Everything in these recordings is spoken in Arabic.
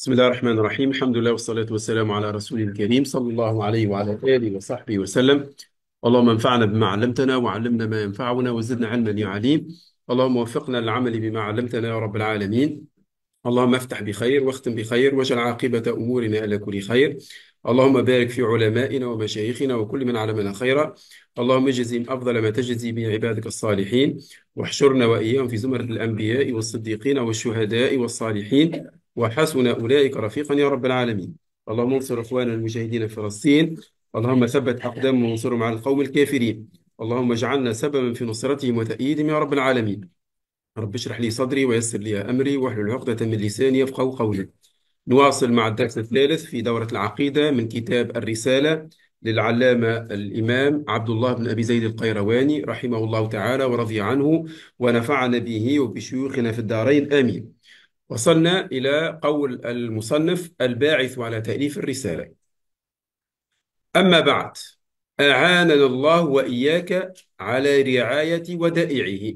بسم الله الرحمن الرحيم الحمد لله والصلاة والسلام على رسول الكريم صلى الله عليه وعلى آله وصحبه وسلم اللهم انفعنا بما علمتنا وعلمنا ما ينفعنا وزدنا علما يا عليم اللهم وفقنا للعمل بما علمتنا يا رب العالمين اللهم افتح بخير واختم بخير واجعل عاقبة أمورنا إلى كل خير اللهم بارك في علمائنا ومشايخنا وكل من علمنا خيرا اللهم اجزهم أفضل ما تجزي به عبادك الصالحين واحشرنا وإياهم في زمرة الأنبياء والصديقين والشهداء والصالحين وحسن أولئك رفيقا يا رب العالمين اللهم انصر إخواننا المجاهدين في فلسطين اللهم ثبت أقدامهم وانصرهم على القوم الكافرين اللهم اجعلنا سببا في نصرتهم وتأييدهم يا رب العالمين رب اشرح لي صدري ويسر لي أمري واحلل عقدة من لساني يفقه قولي نواصل مع الدرس الثالث في دورة العقيدة من كتاب الرسالة للعلامة الإمام عبد الله بن أبي زيد القيرواني رحمه الله تعالى ورضي عنه ونفعنا به وبشيوخنا في الدارين آمين وصلنا إلى قول المصنف الباعث على تأليف الرسالة أما بعد أعاننا الله وإياك على رعاية ودائعه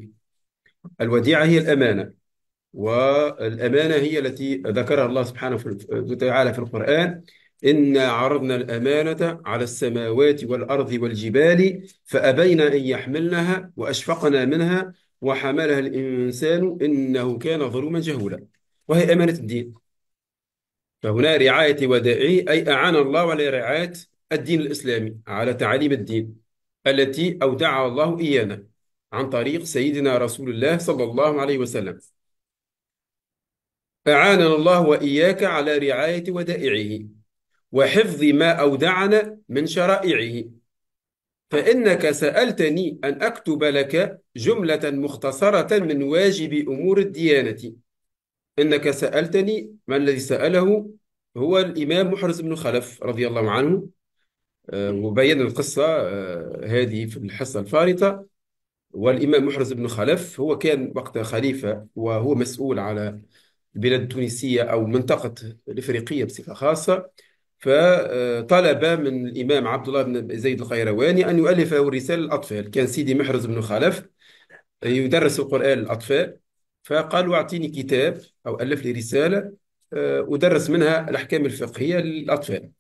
الوديعة هي الأمانة والأمانة هي التي ذكرها الله سبحانه وتعالى في القرآن إنا عرضنا الأمانة على السماوات والأرض والجبال فأبينا أن يحملنها وأشفقنا منها وحملها الإنسان إنه كان ظلوما جهولا وهي أمانة الدين فهنا رعاية ودائعه أي أعان الله على رعاية الدين الإسلامي على تعاليم الدين التي أودعها الله إيانا عن طريق سيدنا رسول الله صلى الله عليه وسلم أعاننا الله وإياك على رعاية ودائعه وحفظ ما أودعنا من شرائعه فإنك سألتني أن أكتب لك جملة مختصرة من واجب أمور الديانة إنك سألتني ما الذي سأله هو الإمام محرز بن خلف رضي الله عنه وبينا آه، القصة آه، هذه في الحصة الفارطة والإمام محرز بن خلف هو كان وقت خليفة وهو مسؤول على البلاد التونسية أو منطقة الإفريقية بصفة خاصة فطلب من الإمام عبد الله بن زيد القيرواني أن يؤلف رسالة للأطفال كان سيدي محرز بن خلف يدرس القرآن للأطفال فقال له أعطيني كتاب أو ألف لي رسالة أدرس آه، منها الأحكام الفقهية للأطفال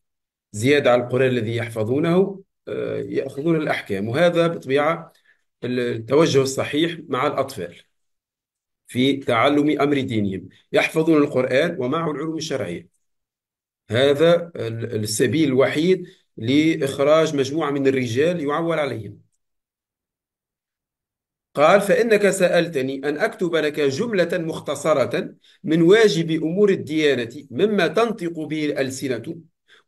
زيادة على القرآن الذي يحفظونه آه، يأخذون الأحكام وهذا بطبيعة التوجه الصحيح مع الأطفال في تعلم أمر دينهم يحفظون القرآن ومعه العلوم الشرعية هذا السبيل الوحيد لإخراج مجموعة من الرجال يعول عليهم قال فإنك سألتني أن أكتب لك جملة مختصرة من واجب أمور الديانة مما تنطق به الألسنة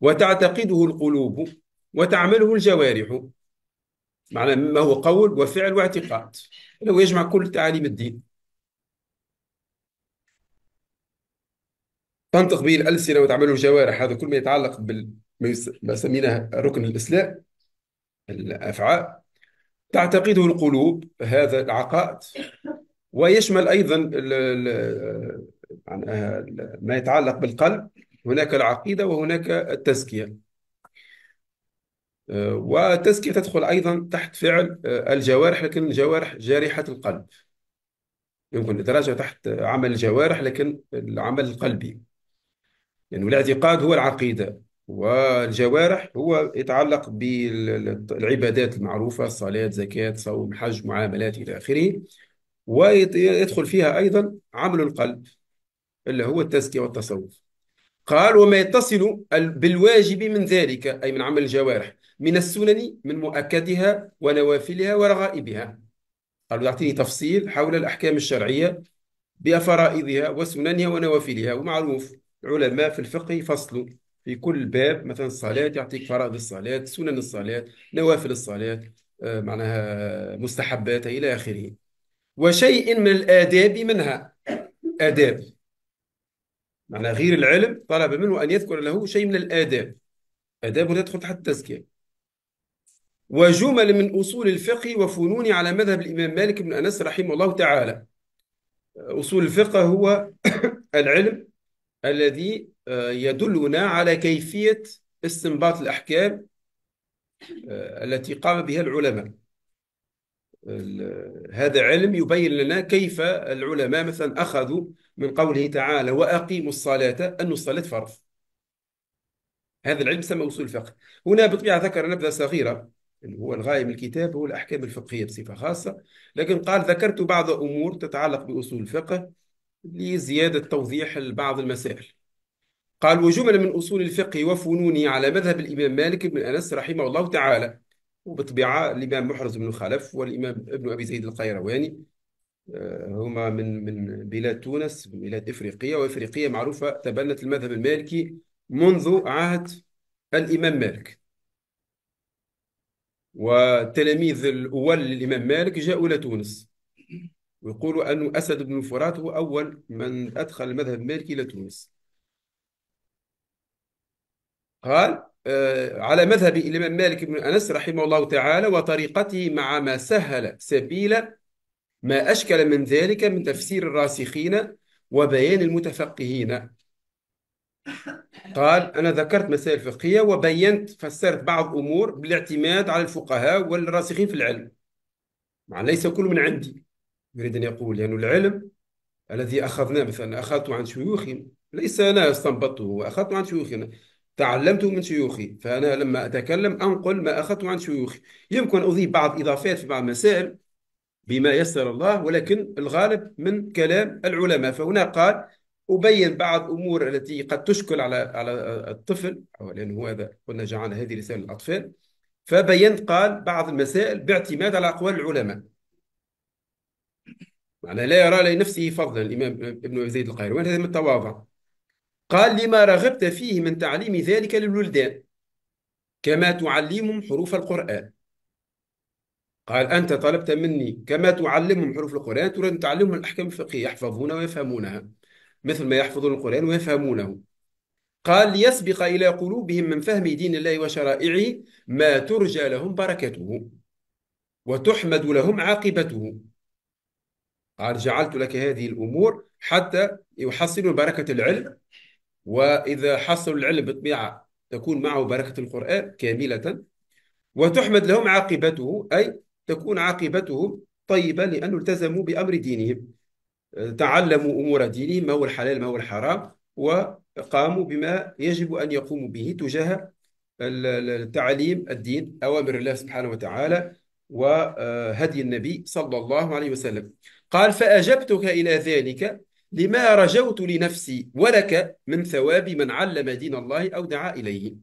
وتعتقده القلوب وتعمله الجوارح معنى مما هو قول وفعل واعتقاد لو يجمع كل تعاليم الدين تنطق به الألسنة وتعمله الجوارح هذا كل ما يتعلق بما ما سميناه ركن الإسلام الأفعال تعتقده القلوب هذا العقائد ويشمل أيضا يعني، آه، ما يتعلق بالقلب هناك العقيدة وهناك التزكية آه، والتزكية تدخل أيضا تحت فعل آه، الجوارح لكن الجوارح جارحة القلب يمكن درجة تحت عمل الجوارح لكن العمل القلبي لأنه يعني الاعتقاد هو العقيدة والجوارح هو يتعلق بالعبادات المعروفة صلاة زكاة صوم حج معاملات إلى آخره ويدخل فيها أيضا عمل القلب اللي هو التزكية والتصوف قال وما يتصل بالواجب من ذلك أي من عمل الجوارح من السنن من مؤكدها ونوافلها ورغائبها قال يعطيني تفصيل حول الأحكام الشرعية بفرائضها وسننها ونوافلها ومعروف العلماء في الفقه فصلوا في كل باب مثلا الصلاة يعطيك فرائض الصلاة سنن الصلاة نوافل الصلاة آه، معناها مستحبات إلى آخره وشيء من الآداب منها آداب معناها غير العلم طلب منه أن يذكر له شيء من الآداب آداب لا تدخل تحت التزكية وجمل من أصول الفقه وفنون على مذهب الإمام مالك بن أنس رحمه الله تعالى أصول الفقه هو العلم الذي آه، يدلنا على كيفية استنباط الأحكام آه، التي قام بها العلماء هذا علم يبين لنا كيف العلماء مثلا أخذوا من قوله تعالى وأقيموا الصلاة أن الصلاة فرض هذا العلم سمى أصول الفقه هنا بطبيعة ذكر نبذة صغيرة هو الغاية من الكتاب هو الأحكام الفقهية بصفة خاصة لكن قال ذكرت بعض أمور تتعلق بأصول الفقه لزيادة توضيح بعض المسائل قال وجمل من أصول الفقه وفنونه على مذهب الإمام مالك بن أنس رحمه الله تعالى وبالطبيعة الإمام محرز بن خلف والإمام ابن أبي زيد القيرواني آه، هما من من بلاد تونس من بلاد إفريقية وإفريقية معروفة تبنت المذهب المالكي منذ عهد الإمام مالك وتلاميذ الأول للإمام مالك جاءوا إلى تونس ويقولوا أن أسد بن فرات هو أول من أدخل المذهب المالكي إلى تونس قال آه، على مذهب الإمام مالك بن أنس رحمه الله تعالى وطريقته مع ما سهل سبيل ما أشكل من ذلك من تفسير الراسخين وبيان المتفقهين قال أنا ذكرت مسائل فقهية وبينت فسرت بعض أمور بالاعتماد على الفقهاء والراسخين في العلم مع ليس كل من عندي يريد أن يقول لأن يعني العلم الذي أخذناه مثلا أخذته عن شيوخي ليس أنا استنبطته واخذته عن أنا تعلمته من شيوخي فأنا لما أتكلم أنقل ما أخذته عن شيوخي يمكن أضيف بعض إضافات في بعض المسائل بما يسر الله ولكن الغالب من كلام العلماء فهنا قال أبين بعض الأمور التي قد تشكل على على الطفل لأنه هذا قلنا جعلنا هذه رسالة للأطفال فبينت قال بعض المسائل باعتماد على أقوال العلماء معناها لا يرى لنفسه فضلا الإمام ابن أبي زيد القيروان هذا من التواضع قال لما رغبت فيه من تعليم ذلك للولدان كما تعلمهم حروف القرآن قال أنت طلبت مني كما تعلمهم حروف القرآن تريد أن تعلمهم الأحكام الفقهية يحفظون ويفهمونها مثل ما يحفظون القرآن ويفهمونه قال ليسبق إلى قلوبهم من فهم دين الله وشرائعه ما ترجى لهم بركته وتحمد لهم عاقبته قال جعلت لك هذه الأمور حتى يحصلوا بركة العلم وإذا حصلوا العلم بالطبيعة تكون معه بركة القرآن كاملة وتحمد لهم عاقبته أي تكون عاقبتهم طيبة لأنه التزموا بأمر دينهم تعلموا أمور دينهم ما هو الحلال ما هو الحرام وقاموا بما يجب أن يقوموا به تجاه تعليم الدين أوامر الله سبحانه وتعالى وهدي النبي صلى الله عليه وسلم قال فأجبتك إلى ذلك لما رجوت لنفسي ولك من ثواب من علم دين الله أو دعا إليه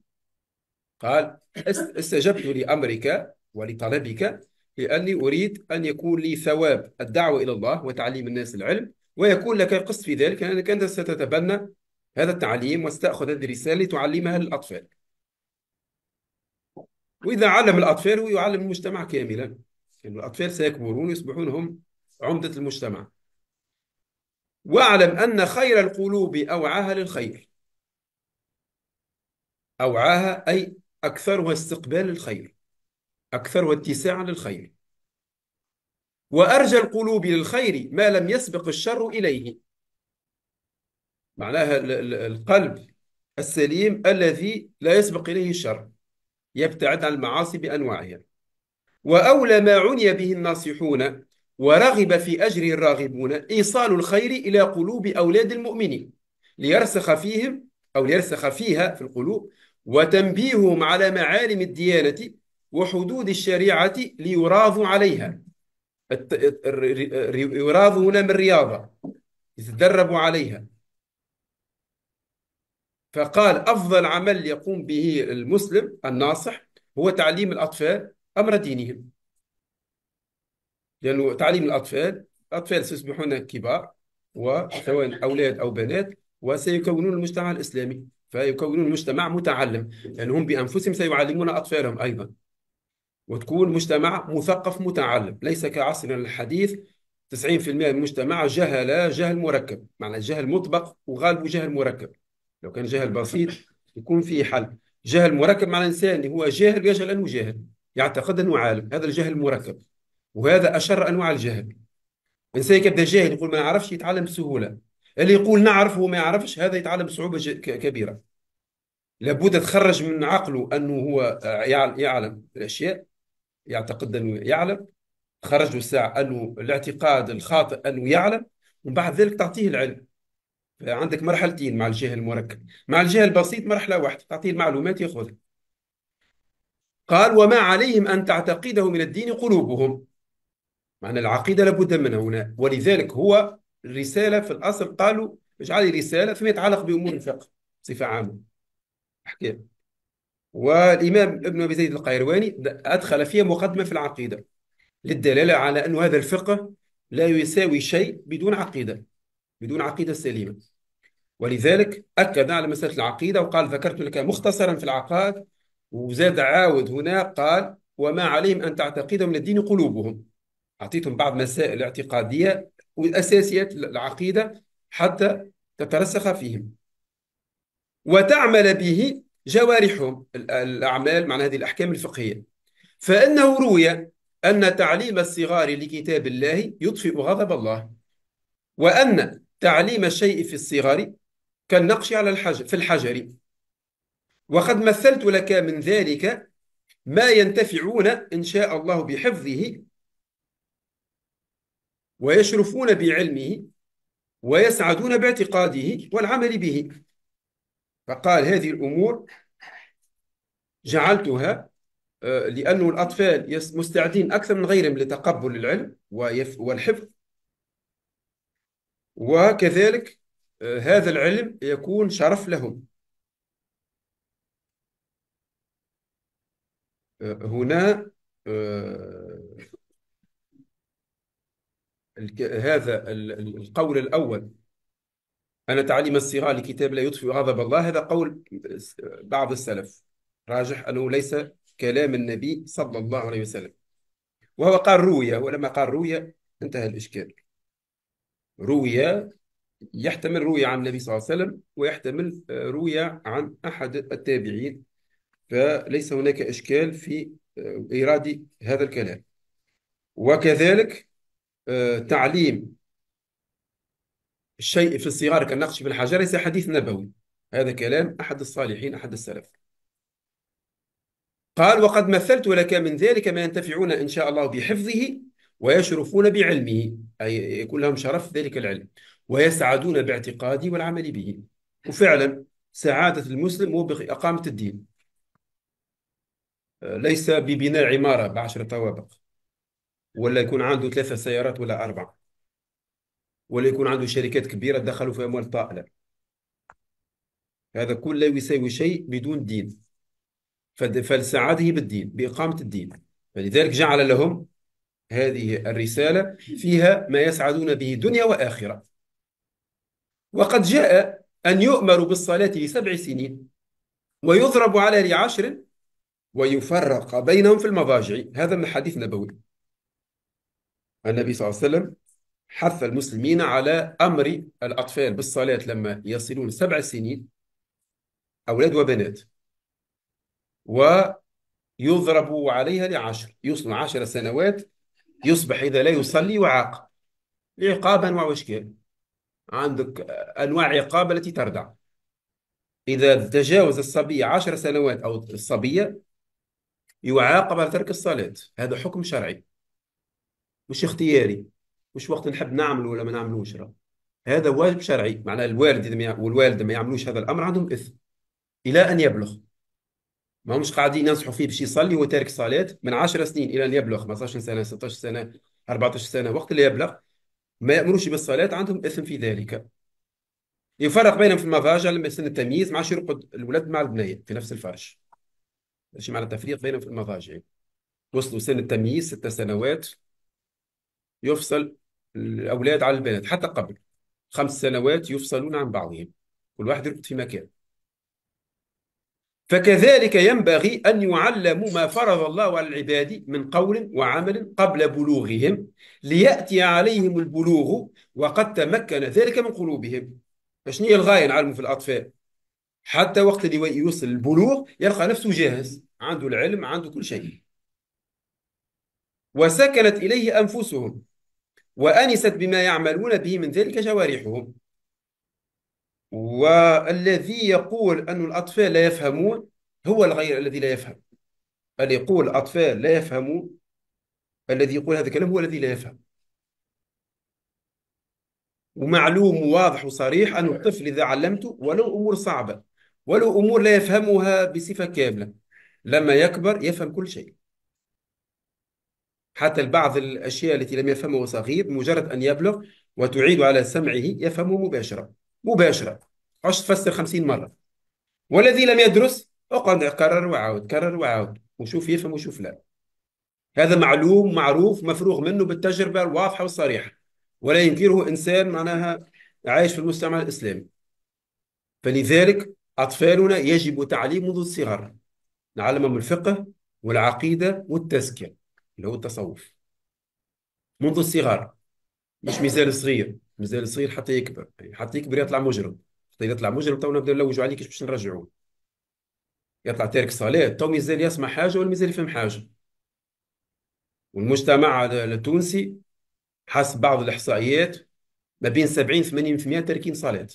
قال استجبت لأمرك ولطلبك لأني أريد أن يكون لي ثواب الدعوة إلى الله وتعليم الناس العلم ويكون لك قص في ذلك أنك أنت ستتبنى هذا التعليم وستأخذ هذه الرسالة لتعلمها للأطفال وإذا علم الأطفال هو يعلم المجتمع كاملا يعني الأطفال سيكبرون ويصبحون هم عمدة المجتمع واعلم أن خير القلوب أوعاها للخير أوعاها أي أكثرها استقبال الخير أكثرها اتساعا للخير وأرجى القلوب للخير ما لم يسبق الشر إليه معناها القلب السليم الذي لا يسبق إليه الشر يبتعد عن المعاصي بأنواعها وأولى ما عني به الناصحون ورغب في أجر الراغبون إيصال الخير إلى قلوب أولاد المؤمنين ليرسخ فيهم أو ليرسخ فيها في القلوب وتنبيههم على معالم الديانة وحدود الشريعة ليراضوا عليها يراضوا هنا من رياضة يتدربوا عليها فقال أفضل عمل يقوم به المسلم الناصح هو تعليم الأطفال أمر دينهم لأنه تعليم الأطفال الأطفال سيصبحون كبار وسواء أولاد أو بنات وسيكونون المجتمع الإسلامي فيكونون مجتمع متعلم لأن يعني هم بأنفسهم سيعلمون أطفالهم أيضا وتكون مجتمع مثقف متعلم ليس كعصرنا الحديث 90% من المجتمع جهل جهل مركب معنى جهل مطبق وغالبه جهل مركب لو كان جهل بسيط يكون فيه حل جهل مركب معنى الإنسان هو جاهل ويجهل أنه جاهل يعتقد أنه عالم هذا الجهل المركب وهذا أشر أنواع الجهل الإنسان يبدا جاهل يقول ما نعرفش يتعلم بسهولة اللي يقول نعرف وما يعرفش هذا يتعلم بصعوبة كبيرة لابد تخرج من عقله أنه هو يعلم الأشياء يعتقد أنه يعلم خرج الساعة أنه الاعتقاد الخاطئ أنه يعلم ومن بعد ذلك تعطيه العلم عندك مرحلتين مع الجهل المركب مع الجهل البسيط مرحلة واحدة تعطيه المعلومات يأخذها قال وما عليهم أن تعتقده من الدين قلوبهم معنى العقيدة لابد منها هنا ولذلك هو الرسالة في الأصل قالوا اجعلي رسالة فيما يتعلق بأمور الفقه بصفة عامة أحكام والإمام ابن أبي زيد القيرواني أدخل فيها مقدمة في العقيدة للدلالة على أن هذا الفقه لا يساوي شيء بدون عقيدة بدون عقيدة سليمة ولذلك أكد على مسألة العقيدة وقال ذكرت لك مختصرا في العقائد وزاد عاود هنا قال وما عليهم أن تعتقدهم من الدين قلوبهم أعطيتهم بعض مسائل الاعتقادية والأساسيات العقيدة حتى تترسخ فيهم وتعمل به جوارحهم الأعمال معنى هذه الأحكام الفقهية فإنه روي أن تعليم الصغار لكتاب الله يطفئ غضب الله وأن تعليم الشيء في الصغار كالنقش على الحجر في الحجر وقد مثلت لك من ذلك ما ينتفعون إن شاء الله بحفظه ويشرفون بعلمه ويسعدون باعتقاده والعمل به فقال هذه الأمور جعلتها آه، لأن الأطفال مستعدين أكثر من غيرهم لتقبل العلم والحفظ وكذلك آه، هذا العلم يكون شرف لهم آه، هنا هذا القول الأول أن تعليم الصغار لكتاب لا يطفئ غضب الله هذا قول بعض السلف راجح أنه ليس كلام النبي صلى الله عليه وسلم وهو قال روية ولما قال روية انتهى الإشكال روية يحتمل روية عن النبي صلى الله عليه وسلم ويحتمل روية آه، عن أحد التابعين فليس هناك إشكال في آه، إيراد هذا الكلام وكذلك آه، إيه. تعليم الشيء في الصغار كالنقش في الحجر ليس حديث نبوي هذا كلام أحد الصالحين أحد السلف قال وقد مثلت لك من ذلك ما ينتفعون إن شاء الله بحفظه ويشرفون بعلمه أي يكون لهم شرف ذلك العلم ويسعدون باعتقاده والعمل به وفعلا سعادة المسلم هو بإقامة الدين آه، ليس ببناء عمارة بعشر طوابق ولا يكون عنده ثلاثة سيارات ولا أربعة ولا يكون عنده شركات كبيرة دخلوا في أموال طائلة هذا كله يساوي شيء بدون دين فالسعادة هي بالدين بإقامة الدين فلذلك جعل لهم هذه الرسالة فيها ما يسعدون به دنيا وآخرة وقد جاء أن يؤمر بالصلاة لسبع سنين ويضرب على لعشر ويفرق بينهم في المضاجع هذا من الحديث النبوي النبي صلى الله عليه وسلم حث المسلمين على أمر الأطفال بالصلاة لما يصلون سبع سنين أولاد وبنات ويضرب عليها لعشر يصل عشر سنوات يصبح إذا لا يصلي وعاق عقابا وأشكال عندك أنواع عقاب التي تردع إذا تجاوز الصبي عشر سنوات أو الصبية يعاقب على ترك الصلاة هذا حكم شرعي مش اختياري مش وقت نحب نعمله ولا ما نعملوش راه هذا واجب شرعي معنى الوالد والوالدة ما يعملوش هذا الأمر عندهم إثم إلى أن يبلغ ما همش قاعدين ينصحوا فيه باش يصلي هو تارك صلاة من 10 سنين إلى أن يبلغ 15 سنة 16 سنة 14 سنة وقت اللي يبلغ ما يأمروش بالصلاة عندهم إثم في ذلك يفرق بينهم في المضاجع لما سن التمييز ما عادش يرقد الولد مع البنية في نفس الفرش ماشي معنى التفريق بينهم في المضاجع وصلوا سن التمييز ست سنوات يفصل الأولاد على البنات حتى قبل خمس سنوات يفصلون عن بعضهم كل واحد يركض في مكان فكذلك ينبغي أن يعلموا ما فرض الله على العباد من قول وعمل قبل بلوغهم ليأتي عليهم البلوغ وقد تمكن ذلك من قلوبهم فشنو هي الغاية نعلموا في الأطفال حتى وقت اللي يوصل البلوغ يلقى نفسه جاهز عنده العلم عنده كل شيء وسكنت إليه أنفسهم وأنست بما يعملون به من ذلك جوارحهم والذي يقول أن الأطفال لا يفهمون هو الغير الذي لا يفهم اللي يقول الأطفال لا يفهمون الذي يقول هذا الكلام هو الذي لا يفهم ومعلوم وواضح وصريح أن الطفل إذا علمته ولو أمور صعبة ولو أمور لا يفهمها بصفة كاملة لما يكبر يفهم كل شيء حتى البعض الأشياء التي لم يفهمها صغير مجرد أن يبلغ وتعيد على سمعه يفهمه مباشرة مباشرة عش تفسر خمسين مرة والذي لم يدرس اقعد كرر وعاود كرر وعاود وشوف يفهم وشوف لا هذا معلوم معروف مفروغ منه بالتجربة الواضحة والصريحة ولا ينكره إنسان معناها عايش في المجتمع الإسلامي فلذلك أطفالنا يجب تعليم منذ الصغر نعلمهم الفقه والعقيدة والتزكية اللي هو التصوف منذ الصغر مش مازال صغير مازال صغير حتى يكبر حتى يكبر يطلع مجرم حتى يطلع مجرم تو نبدا نلوجوا عليه باش نرجعوه يطلع تارك صلاه تو مازال يسمع حاجه ولا مازال يفهم حاجه والمجتمع التونسي حسب بعض الاحصائيات ما بين 70 80% تاركين صلاه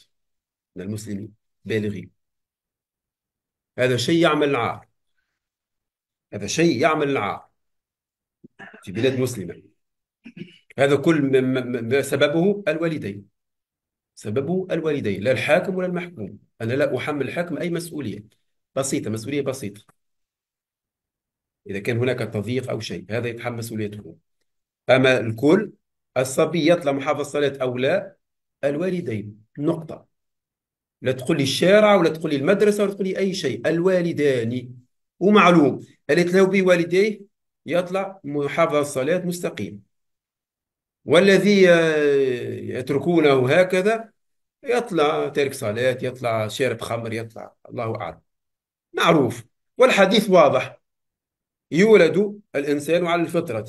من المسلمين بالغين هذا شيء يعمل العار هذا شيء يعمل العار في بلاد مسلمة هذا كل ما سببه الوالدين سببه الوالدين لا الحاكم ولا المحكوم أنا لا أحمل الحاكم أي مسؤولية بسيطة مسؤولية بسيطة إذا كان هناك تضييق أو شيء هذا يتحمل مسؤوليته أما الكل الصبي يطلع محافظ الصلاه أو لا الوالدين نقطة لا تقول لي الشارع ولا تقول لي المدرسة ولا تقول لي أي شيء الوالدان ومعلوم اللي تلاو به والديه يطلع محافظ على الصلاة مستقيم والذي آه، يتركونه هكذا يطلع تارك صلاة يطلع شارب خمر يطلع الله أعلم معروف والحديث واضح يولد الإنسان على الفطرة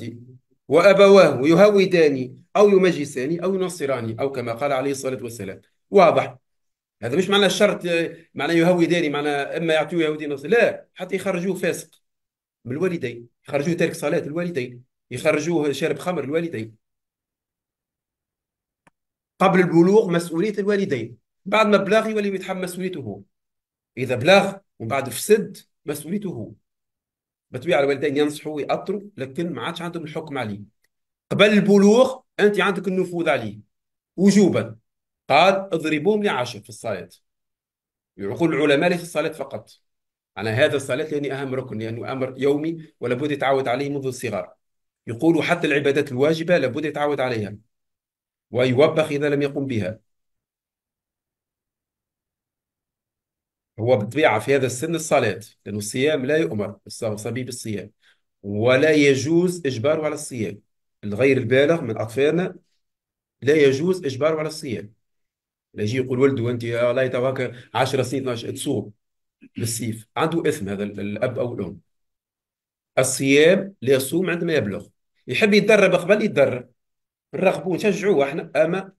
وأبواه يهودان أو يمجسان أو ينصران أو كما قال عليه الصلاة والسلام واضح هذا مش معنى الشرط آه، معنى يهودان معنى إما يعطوه يهودي نصر لا حتى يخرجوه فاسق من الوالدين يخرجوه تارك صلاة الوالدين يخرجوه شارب خمر الوالدين قبل البلوغ مسؤولية الوالدين بعد ما بلغ يولي يتحمل مسؤوليته إذا بلغ ومن بعد فسد مسؤوليته بطبيعة الوالدين ينصحوا ويأطروا لكن ما عادش عندهم الحكم عليه قبل البلوغ أنت عندك النفوذ عليه وجوبا قال اضربوهم لعشر في الصلاة يقول العلماء ليس الصلاة فقط على هذا الصلاة لأنه أهم ركن لأنه أمر يومي ولابد يتعود عليه منذ الصغر يقول حتى العبادات الواجبة لابد يتعود عليها ويوبخ إذا لم يقم بها هو بالطبيعة في هذا السن الصلاة لأن الصيام لا يؤمر الصبي بالصيام ولا يجوز إجباره على الصيام الغير البالغ من أطفالنا لا يجوز إجباره على الصيام لا يجي يقول ولده أنت الله يتوكل 10 سنين 12 تصوم للسيف عنده إثم هذا الأب أو الأم الصيام ليصوم عندما يبلغ يحب يتدرب قبل يتدرب نرغبوه نشجعوه احنا أما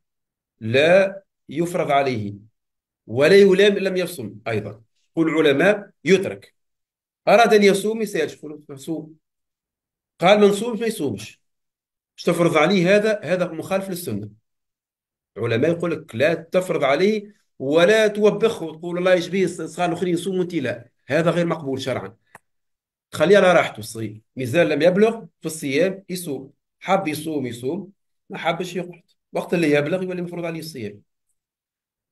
لا يفرض عليه ولا يلام ان لم يصم أيضا يقول العلماء يترك أراد أن يصوم يسيرش يصوم قال ما نصومش ما يصومش باش تفرض عليه هذا هذا مخالف للسنة العلماء يقول لك لا تفرض عليه ولا توبخه وتقول الله يشبيه صغار الاخرين يصوموا انت لا هذا غير مقبول شرعا خليها على راحته الصغير مازال لم يبلغ في الصيام يصوم حب يصوم يصوم ما حبش يقعد وقت اللي يبلغ يولي المفروض عليه الصيام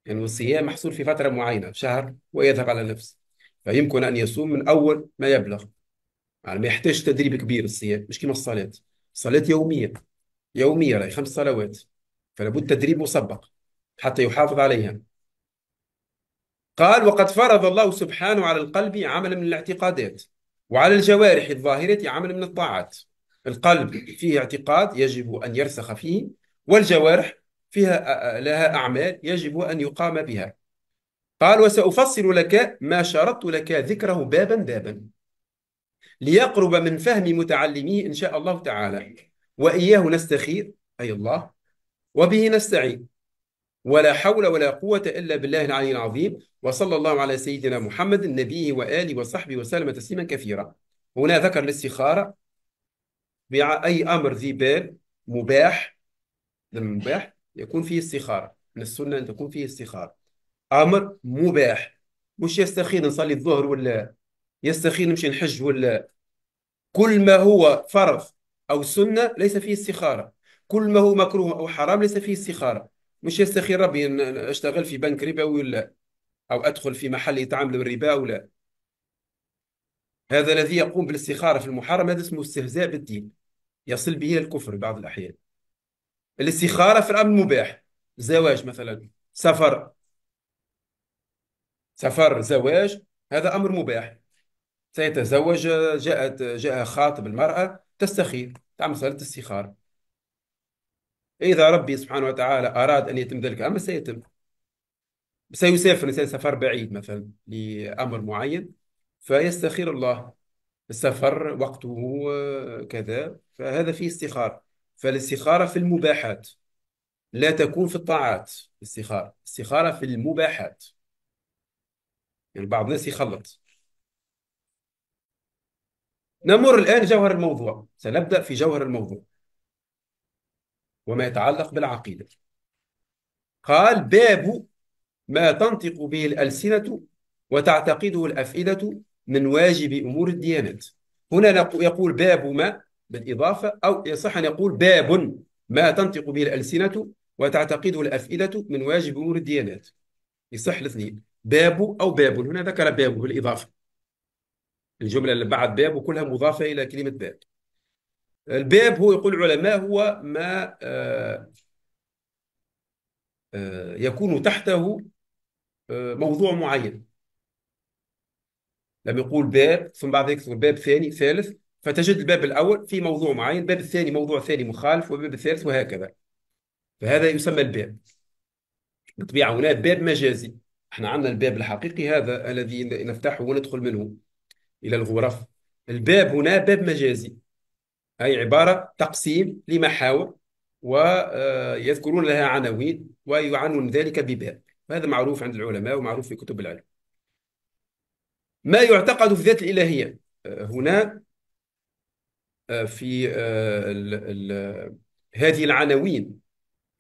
يعني الصيام محصور في فترة معينة شهر ويذهب على نفسه فيمكن أن يصوم من أول ما يبلغ يعني ما يحتاج تدريب كبير الصيام مش كما الصلاة الصلاة يومية يومية خمس صلوات فلابد تدريب مسبق حتى يحافظ عليها قال وقد فرض الله سبحانه على القلب عملا من الاعتقادات وعلى الجوارح الظاهرة عملا من الطاعات القلب فيه اعتقاد يجب أن يرسخ فيه والجوارح فيها لها أعمال يجب أن يقام بها قال وسأفصل لك ما شرطت لك ذكره بابا بابا ليقرب من فهم متعلميه إن شاء الله تعالى وإياه نستخير أي الله وبه نستعين ولا حول ولا قوة إلا بالله العلي العظيم وصلى الله على سيدنا محمد النبي وآله وصحبه وسلم تسليما كثيرا هنا ذكر الاستخارة بأي أمر ذي بال مباح المباح يكون فيه استخارة من السنة أن تكون فيه استخارة أمر مباح مش يستخير نصلي الظهر ولا يستخير نمشي نحج ولا كل ما هو فرض أو سنة ليس فيه استخارة كل ما هو مكروه أو حرام ليس فيه استخارة مش يستخير ربي أن أشتغل في بنك ربوي ولا أو أدخل في محل يتعامل بالربا ولا هذا الذي يقوم بالاستخارة في المحرم هذا اسمه استهزاء بالدين يصل به إلى الكفر بعض الأحيان الاستخارة في الأمر المباح زواج مثلا سفر سفر زواج هذا أمر مباح سيتزوج جاءت جاء خاطب المرأة تستخير تعمل صلاة استخارة إذا ربي سبحانه وتعالى أراد أن يتم ذلك الأمر سيتم سيسافر الإنسان سفر بعيد مثلا لأمر معين فيستخير الله السفر وقته كذا فهذا فيه استخارة فالاستخارة في المباحات لا تكون في الطاعات استخارة استخارة في المباحات يعني بعض الناس يخلط نمر الآن جوهر الموضوع سنبدأ في جوهر الموضوع وما يتعلق بالعقيدة قال باب ما تنطق به الألسنة وتعتقده الأفئدة من واجب أمور الديانات هنا يقول باب ما بالإضافة أو يصح أن يقول باب ما تنطق به الألسنة وتعتقده الأفئدة من واجب أمور الديانات يصح الاثنين باب أو باب هنا ذكر باب بالإضافة الجملة اللي بعد باب كلها مضافة إلى كلمة باب الباب هو يقول العلماء هو ما آه، آه، يكون تحته آه، موضوع معين لما يقول باب ثم بعد ذلك باب ثاني ثالث فتجد الباب الأول في موضوع معين الباب الثاني موضوع ثاني مخالف والباب الثالث وهكذا فهذا يسمى الباب بالطبيعة هنا باب مجازي احنا عندنا الباب الحقيقي هذا الذي نفتحه وندخل منه إلى الغرف الباب هنا باب مجازي هي عبارة تقسيم لمحاور ويذكرون آه، لها عناوين ويعنون ذلك بباب وهذا معروف عند العلماء ومعروف في كتب العلم ما يعتقد في الذات الإلهية آه، هنا آه، في هذه العناوين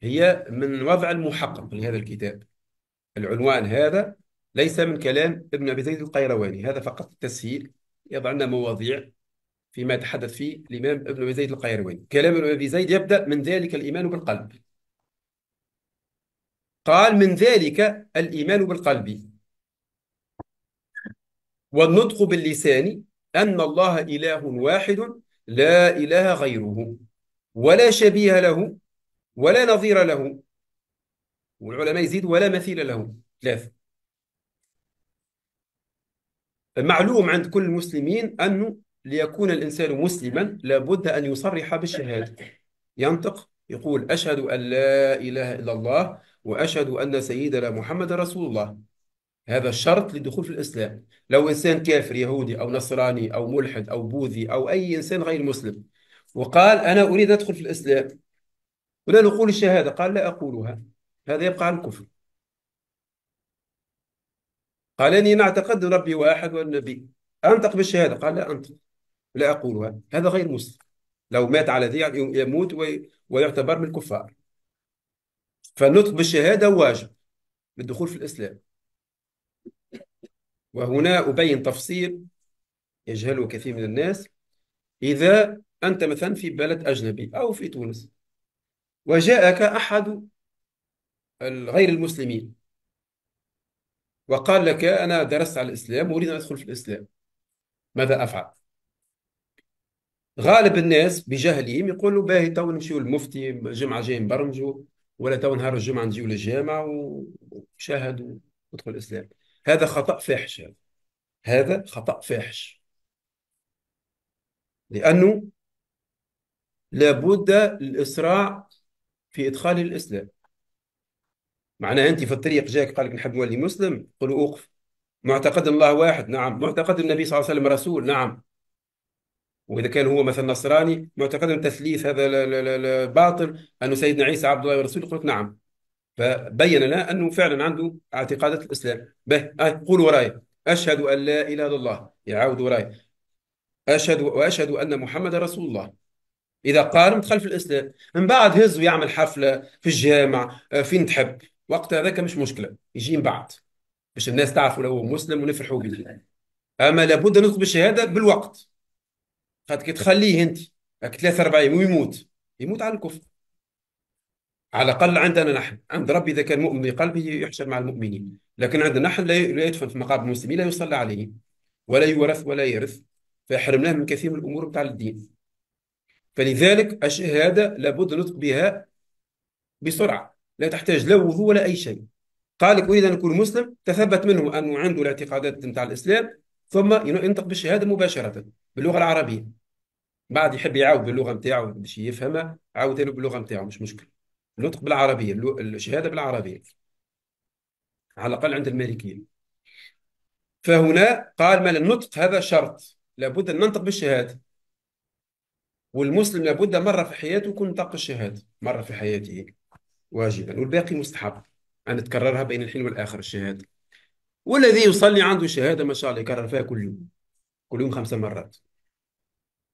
هي من وضع المحقق لهذا الكتاب العنوان هذا ليس من كلام ابن أبي زيد القيرواني هذا فقط تسهيل يضع لنا مواضيع فيما تحدث فيه الإمام ابن أبي زيد القيرواني كلام ابن أبي زيد يبدأ من ذلك الإيمان بالقلب قال من ذلك الإيمان بالقلب والنطق باللسان أن الله إله واحد لا إله غيره ولا شبيه له ولا نظير له والعلماء يزيد ولا مثيل له ثلاثة معلوم عند كل المسلمين أنه ليكون الإنسان مسلما لابد أن يصرح بالشهادة ينطق يقول أشهد أن لا إله إلا الله وأشهد أن سيدنا محمد رسول الله هذا الشرط للدخول في الإسلام لو إنسان كافر يهودي أو نصراني أو ملحد أو بوذي أو أي إنسان غير مسلم وقال أنا أريد أدخل في الإسلام ولا نقول الشهادة قال لا أقولها هذا يبقى على الكفر قال إني نعتقد ربي واحد والنبي أنطق بالشهادة قال لا أنطق لا أقولها هذا غير مسلم لو مات على ذي يعني يموت ويعتبر من الكفار فالنطق بالشهادة واجب للدخول في الإسلام وهنا أبين تفصيل يجهله كثير من الناس إذا أنت مثلا في بلد أجنبي أو في تونس وجاءك أحد غير المسلمين وقال لك أنا درست على الإسلام وأريد أن أدخل في الإسلام ماذا أفعل؟ غالب الناس بجهلهم يقولوا باهي تو نمشيو للمفتي الجمعه جاي نبرمجوا ولا تو نهار الجمعه نجيو للجامع وشاهد ودخل الاسلام هذا خطا فاحش هذا هذا خطا فاحش لانه لابد الاسراع في ادخال الاسلام معناه انت في الطريق جاك قال لك نحب نولي مسلم قل اوقف معتقد الله واحد نعم معتقد النبي صلى الله عليه وسلم رسول نعم واذا كان هو مثلا نصراني ان تثليث هذا الباطل باطل سيدنا عيسى عبد الله ورسوله قلت نعم فبين لنا انه فعلا عنده اعتقادات الاسلام به آه قول وراي اشهد ان لا اله الا الله يعاود وراي اشهد واشهد ان محمد رسول الله اذا قارن خلف الاسلام من بعد هز ويعمل حفله في الجامع آه، فين تحب وقت هذاك مش مشكله يجي من بعد باش الناس تعرفوا لو هو مسلم ونفرحوا به اما لابد نطلب الشهاده بالوقت قد تخليه انت راك ثلاثة أيام ويموت يموت على الكفر على الأقل عندنا نحن عند ربي إذا كان مؤمن بقلبه يحشر مع المؤمنين لكن عندنا نحن لا يدفن في مقابر المسلمين لا يصلى عليه ولا يورث ولا يرث فحرمناه من كثير من الأمور بتاع الدين فلذلك الشهادة لابد نطق بها بسرعة لا تحتاج لا وضوء ولا أي شيء قال لك أريد أن أكون مسلم تثبت منه أنه عنده الاعتقادات نتاع الإسلام ثم ينطق بالشهادة مباشرة باللغة العربية بعد يحب يعاود باللغه نتاعو باش يفهمها عاود له باللغه نتاعو مش مشكل النطق بالعربيه اللو- الشهاده بالعربيه على الاقل عند المالكيه فهنا قال ما النطق هذا شرط لابد ان ننطق بالشهاده والمسلم لابد مره في حياته يكون نطق الشهاده مره في حياته واجبا والباقي مستحب ان تكررها بين الحين والاخر الشهاده والذي يصلي عنده شهاده ما شاء الله يكرر فيها كل يوم كل يوم خمس مرات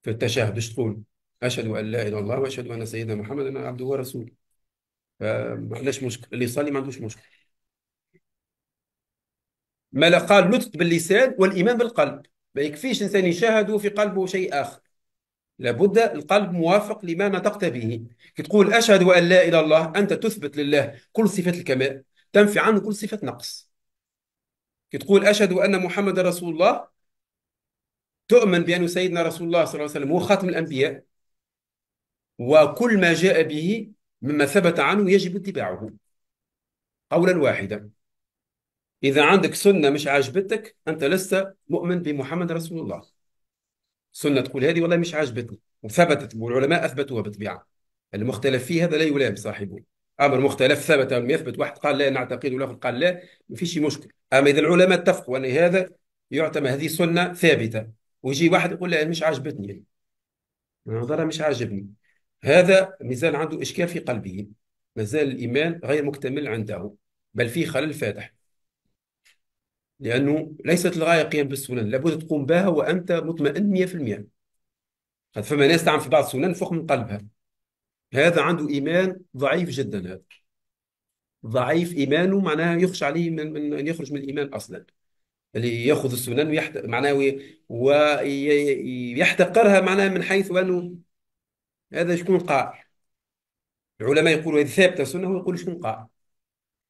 في التشهد ايش تقول؟ اشهد ان لا اله الا الله واشهد ان سيدنا محمدا عبده ورسوله فما عندناش مشكل اللي يصلي ما عندوش مشكل ما لا قال نطق باللسان والايمان بالقلب ما يكفيش انسان يشاهد في قلبه شيء اخر لابد القلب موافق لما نطقت به كي تقول اشهد ان لا اله الا الله انت تثبت لله كل صفات الكمال تنفي عنه كل صفه نقص كي تقول اشهد ان محمد رسول الله تؤمن بأن سيدنا رسول الله صلى الله عليه وسلم هو خاتم الأنبياء وكل ما جاء به مما ثبت عنه يجب اتباعه قولا واحدا إذا عندك سنة مش عاجبتك أنت لست مؤمن بمحمد رسول الله سنة تقول هذه والله مش عاجبتني وثبتت والعلماء أثبتوها بالطبيعة المختلف فيه هذا لا يلام صاحبه أمر مختلف ثبت لم يثبت واحد قال لا نعتقد والآخر قال لا ما فيش مشكل أما إذا العلماء اتفقوا أن هذا يعتمد هذه سنة ثابتة ويجي واحد يقول لا مش عاجبتني المنظرة مش عاجبني هذا مازال عنده إشكال في قلبه مازال الإيمان غير مكتمل عنده بل فيه خلل فاتح لأنه ليست الغاية قيام بالسنن لابد تقوم بها وأنت مطمئن 100% قد فما ناس تعمل في بعض السنن فوق من قلبها هذا عنده إيمان ضعيف جدا هذا ضعيف إيمانه معناها يخشى عليه من, من أن يخرج من الإيمان أصلا اللي ياخذ السنن ويحت... معناه وي... ويحتقرها معناه من حيث انه هذا شكون قال العلماء يقولوا هذه ثابته سنه يقول شكون قال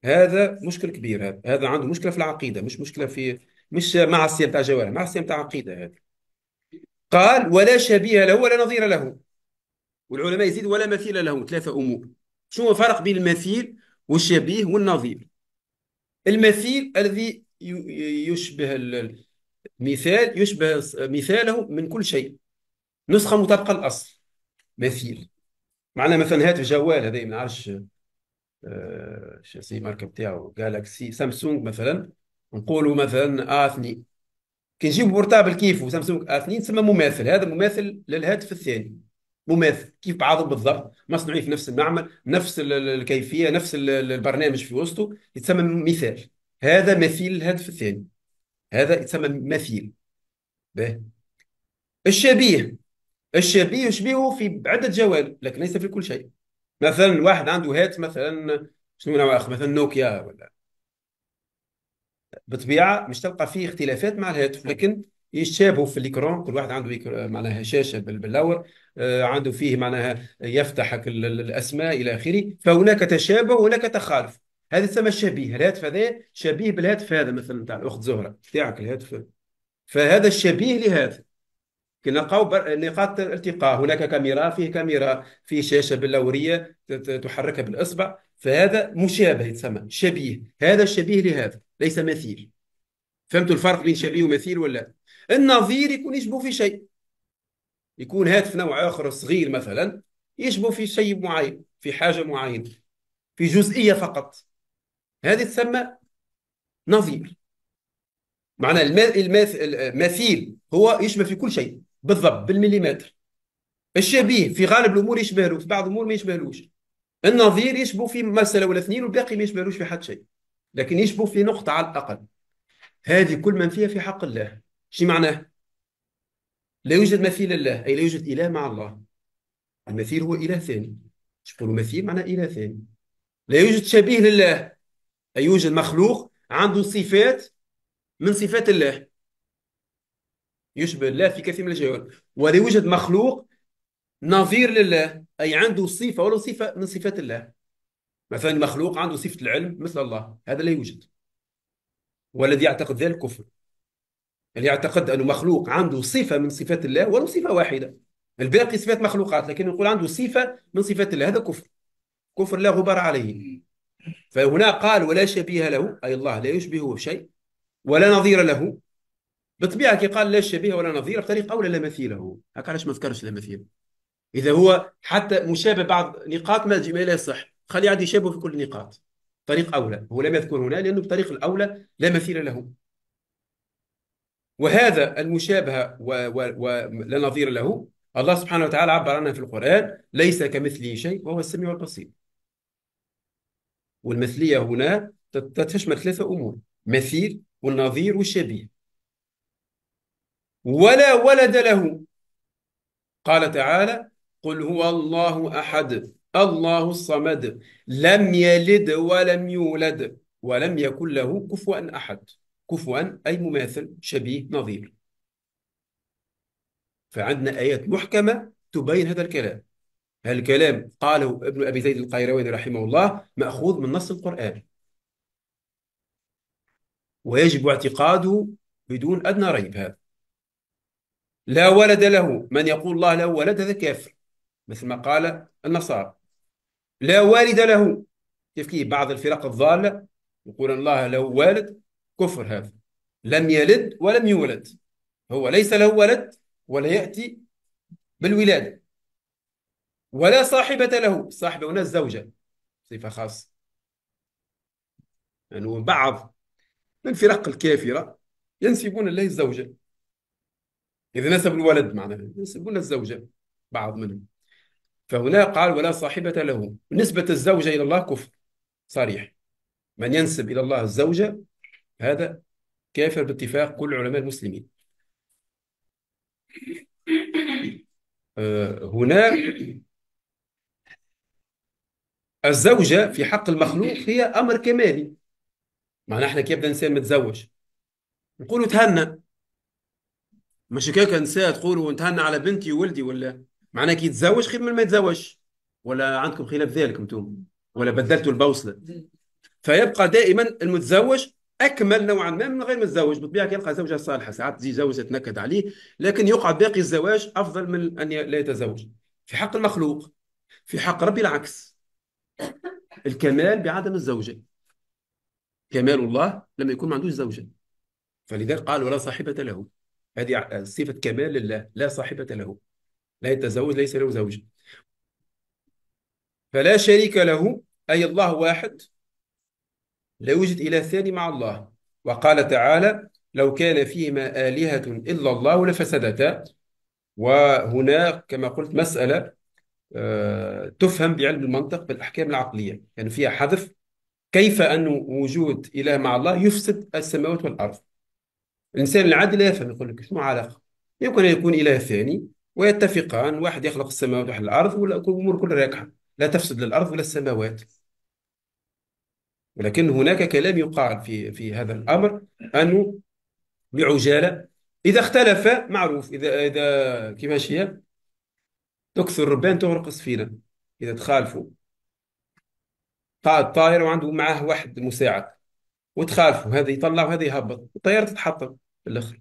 هذا مشكل كبير هذا هذا عنده مشكله في العقيده مش مشكله في مش معصيه نتاع جوارح معصيه تاع عقيده هذه قال ولا شبيه له ولا نظير له والعلماء يزيد ولا مثيل له ثلاثه امور شنو الفرق بين المثيل والشبيه والنظير المثيل الذي يشبه مثال يشبه مثاله من كل شيء نسخة مطابقة للأصل مثيل معنا مثلا هاتف جوال هذا ما نعرفش آه، شو اسمه الماركة بتاعه جالاكسي سامسونج مثلا نقولوا مثلا اثني كي نجيب بورتابل كيفه سامسونج اثنين تسمى مماثل هذا مماثل للهاتف الثاني مماثل كيف بعضهم بالضبط مصنوعين في نفس المعمل نفس الكيفيه نفس البرنامج في وسطه يتسمى مثال هذا مثيل الهدف الثاني هذا يسمى مثيل به الشبيه الشبيه يشبهه في عدة جوانب لكن ليس في كل شيء مثلا واحد عنده هاتف مثلا شنو نوع آخر مثلا نوكيا ولا بطبيعة مش تلقى فيه اختلافات مع الهاتف لكن يتشابهوا في الاكرون كل واحد عنده معناها شاشه بالاور آه، عنده فيه معناها يفتح الاسماء الى اخره فهناك تشابه وهناك تخالف هذا يسمى الشبيه الهاتف هذا شبيه بالهاتف هذا مثلا نتاع الاخت زهره تاعك الهاتف فهذا الشبيه لهذا نلقاو نقاط التقاء هناك كاميرا فيه كاميرا فيه شاشه بلوريه تحركها بالاصبع فهذا مشابه يتسمى شبيه هذا الشبيه لهذا ليس مثيل فهمتوا الفرق بين شبيه ومثيل ولا النظير يكون يشبه في شيء يكون هاتف نوع اخر صغير مثلا يشبه في شيء معين في حاجه معينه في جزئيه فقط هذه تسمى نظير معناه المثيل هو يشبه في كل شيء بالضبط بالمليمتر الشبيه في غالب الامور يشبه له في بعض الامور ما يشبهلوش النظير يشبه في مساله ولا اثنين والباقي ما يشبهلوش في حد شيء لكن يشبه في نقطه على الاقل هذه كل من فيها في حق الله شو معناه لا يوجد مثيل لله اي لا يوجد اله مع الله المثيل هو اله ثاني شو مثيل معناه اله ثاني لا يوجد شبيه لله يوجد مخلوق عنده صفات من صفات الله يشبه الله في كثير من الجوانب ولا يوجد مخلوق نظير لله أي عنده صفة ولو صفة من صفات الله مثلا مخلوق عنده صفة العلم مثل الله هذا لا يوجد والذي يعتقد ذلك كفر اللي يعتقد أنه مخلوق عنده صفة من صفات الله ولو صفة واحدة الباقي صفات مخلوقات لكن يقول عنده صفة من صفات الله هذا كفر كفر لا غبار عليه فهنا قال ولا شبيه له أي الله لا يشبهه شيء ولا نظير له بطبيعه كي قال لا شبيه ولا نظير بطريقة أولى لا مثيل له هكا علاش ما ذكرش لا مثيل إذا هو حتى مشابه بعض نقاط ما لا يصح خلي عاد يشابه في كل النقاط طريق أولى هو لم يذكر هنا لأنه بطريق الأولى لا مثيل له وهذا المشابهة ولا نظير له الله سبحانه وتعالى عبر عنها في القرآن ليس كمثله شيء وهو السميع البصير والمثلية هنا تشمل ثلاثة أمور مثيل والنظير والشبيه ولا ولد له قال تعالى قل هو الله أحد الله الصمد لم يلد ولم يولد ولم يكن له كفوا أحد كفوا أي مماثل شبيه نظير فعندنا آيات محكمة تبين هذا الكلام هالكلام قاله ابن أبي زيد القيرواني رحمه الله مأخوذ من نص القرآن ويجب اعتقاده بدون أدنى ريب هذا لا ولد له من يقول الله له ولد هذا كافر مثل ما قال النصارى لا والد له كيف كيف بعض الفرق الضالة يقول الله له والد كفر هذا لم يلد ولم يولد هو ليس له ولد ولا يأتي بالولادة ولا صاحبة له صاحبة هنا الزوجة صفة خاصة يعني بعض من فرق الكافرة ينسبون الله الزوجة إذا نسبوا الولد معناها ينسبون الزوجة بعض منهم فهنا قال ولا صاحبة له نسبة الزوجة إلى الله كفر صريح من ينسب إلى الله الزوجة هذا كافر باتفاق كل علماء المسلمين آه، هنا الزوجة في حق المخلوق هي أمر كمالي معناها احنا كي يبدا انسان متزوج نقولوا تهنى مش كان نساء تقولوا نتهنى على بنتي وولدي ولا معناها كي يتزوج خير من ما يتزوجش ولا عندكم خلاف ذلك انتم ولا بدلتوا البوصله فيبقى دائما المتزوج اكمل نوعا ما من غير متزوج بطبيعه يلقى زوجه صالحه ساعات تجي زوجه تنكد عليه لكن يقعد باقي الزواج افضل من ان لا يتزوج في حق المخلوق في حق ربي العكس الكمال بعدم الزوجة كمال الله لما يكون ما عندوش زوجة فلذلك قال ولا صاحبة له هذه صفة كمال لله لا صاحبة له لا يتزوج ليس له زوجة فلا شريك له أي الله واحد لا يوجد إله ثاني مع الله وقال تعالى لو كان فيهما آلهة إلا الله لفسدتا وهنا كما قلت مسألة آه، تفهم بعلم المنطق بالأحكام العقلية يعني فيها حذف كيف أن وجود إله مع الله يفسد السماوات والأرض الإنسان العادي لا يفهم يقول لك شنو علاقة يمكن أن يكون إله ثاني ويتفقان واحد يخلق السماوات وواحد الأرض والأمور كلها راكحة لا تفسد للأرض ولا السماوات ولكن هناك كلام يقال في في هذا الأمر أنه بعجالة إذا اختلف معروف إذا إذا كيفاش هي تكسر الربان تغرق السفينة إذا تخالفوا قائد طائرة وعنده معاه واحد مساعد وتخالفوا هذا يطلع وهذا يهبط الطيارة تتحطم في الآخر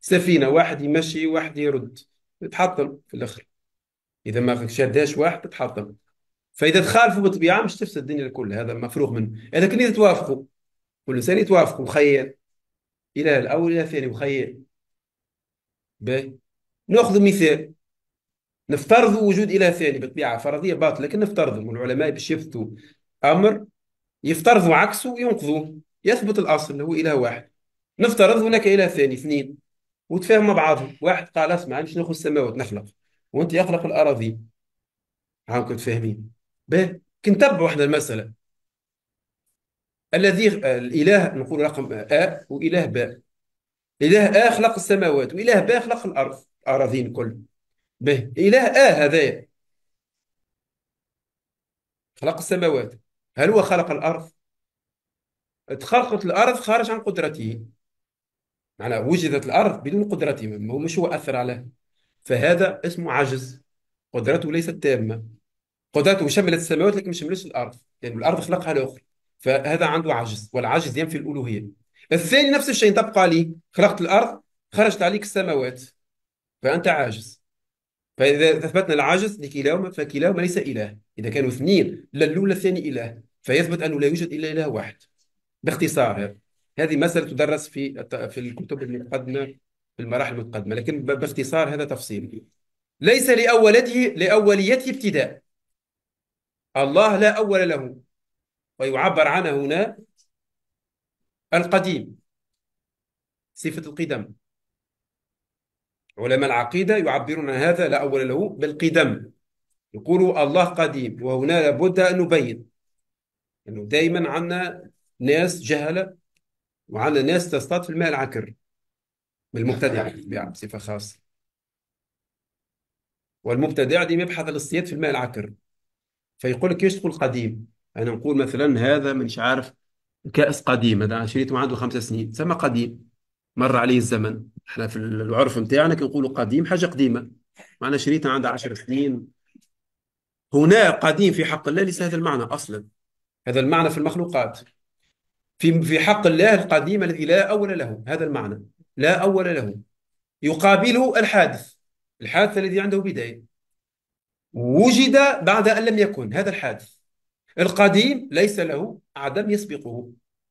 سفينة واحد يمشي واحد يرد تتحطم في الآخر إذا ما شاداش واحد تتحطم فإذا تخالفوا بالطبيعة مش تفسد الدنيا الكل هذا مفروغ منه إذا كان توافقوا توافقوا والإنسان يتوافق وخير إلى الأول إلى الثاني وخير باهي ناخذ مثال نفترض وجود إله ثاني بالطبيعة فرضية باطلة لكن نفترضه العلماء باش يفتوا أمر يفترضوا عكسه وينقضوه يثبت الأصل اللي هو إله واحد نفترض هناك إله ثاني اثنين وتفاهم مع بعضهم واحد قال اسمع نش ناخذ السماوات نخلق وأنت يخلق الاراضي هاكم فاهمين باه كي نتبعوا احنا المسألة الذي الإله نقول رقم أ وإله باء إله آ خلق السماوات وإله باء خلق الأرض الأراضين كل به اله اه هذايا خلق السماوات هل هو خلق الارض تخلقت الارض خارج عن قدرته معنى وجدت الارض بدون قدرته ما هو مش هو اثر عليها فهذا اسمه عجز قدرته ليست تامه قدرته شملت السماوات لكن ما شملتش الارض لان يعني الارض خلقها لاخر فهذا عنده عجز والعجز ينفي الالوهيه الثاني نفس الشيء تبقى لي خلقت الارض خرجت عليك السماوات فانت عاجز فإذا أثبتنا العجز لكلاهما فكلاهما ليس إله إذا كانوا اثنين لا الأولى الثاني إله فيثبت أنه لا يوجد إلا إله واحد باختصار هذه مسألة تدرس في في الكتب المتقدمة في المراحل المتقدمة لكن باختصار هذا تفصيل ليس لأولته لأوليته ابتداء الله لا أول له ويعبر عنه هنا القديم صفة القدم علماء العقيدة يعبرون هذا لا أول له بالقدم يقولوا الله قديم وهنا لابد أن نبين أنه دائما عندنا ناس جهلة وعندنا ناس تصطاد في الماء العكر بالمبتدع بصفة خاصة والمبتدع دي يبحث الاصطياد في الماء العكر فيقول لك ايش تقول قديم أنا نقول مثلا هذا مش عارف كأس قديم هذا شريته عنده خمس سنين سما قديم مر عليه الزمن احنا في العرف نتاعنا كنقولوا قديم حاجه قديمه معناها شريتها عندها 10 سنين هنا قديم في حق الله ليس هذا المعنى اصلا هذا المعنى في المخلوقات في في حق الله القديم الذي لا اول له هذا المعنى لا اول له يقابله الحادث الحادث الذي عنده بدايه وجد بعد ان لم يكن هذا الحادث القديم ليس له عدم يسبقه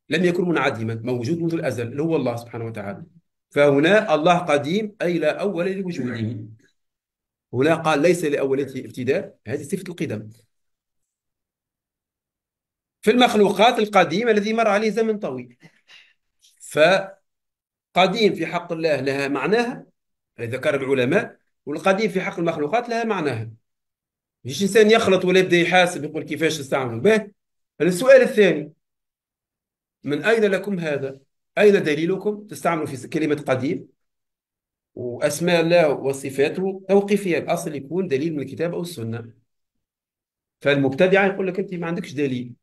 لم يكن منعدما موجود منذ الأزل اللي هو الله سبحانه وتعالى فهنا الله قديم أي لا أول لوجوده هنا قال ليس لأولته ابتداء هذه صفة القدم في المخلوقات القديم الذي مر عليه زمن طويل فقديم في حق الله لها معناها ذكر العلماء والقديم في حق المخلوقات لها معناها مش إنسان يخلط ولا يبدأ يحاسب يقول كيفاش نستعمل به السؤال الثاني من أين لكم هذا؟ أين دليلكم؟ تستعملوا في كلمة قديم وأسماء الله وصفاته توقيفية الأصل يكون دليل من الكتاب أو السنة فالمبتدعة يقول لك أنت ما عندكش دليل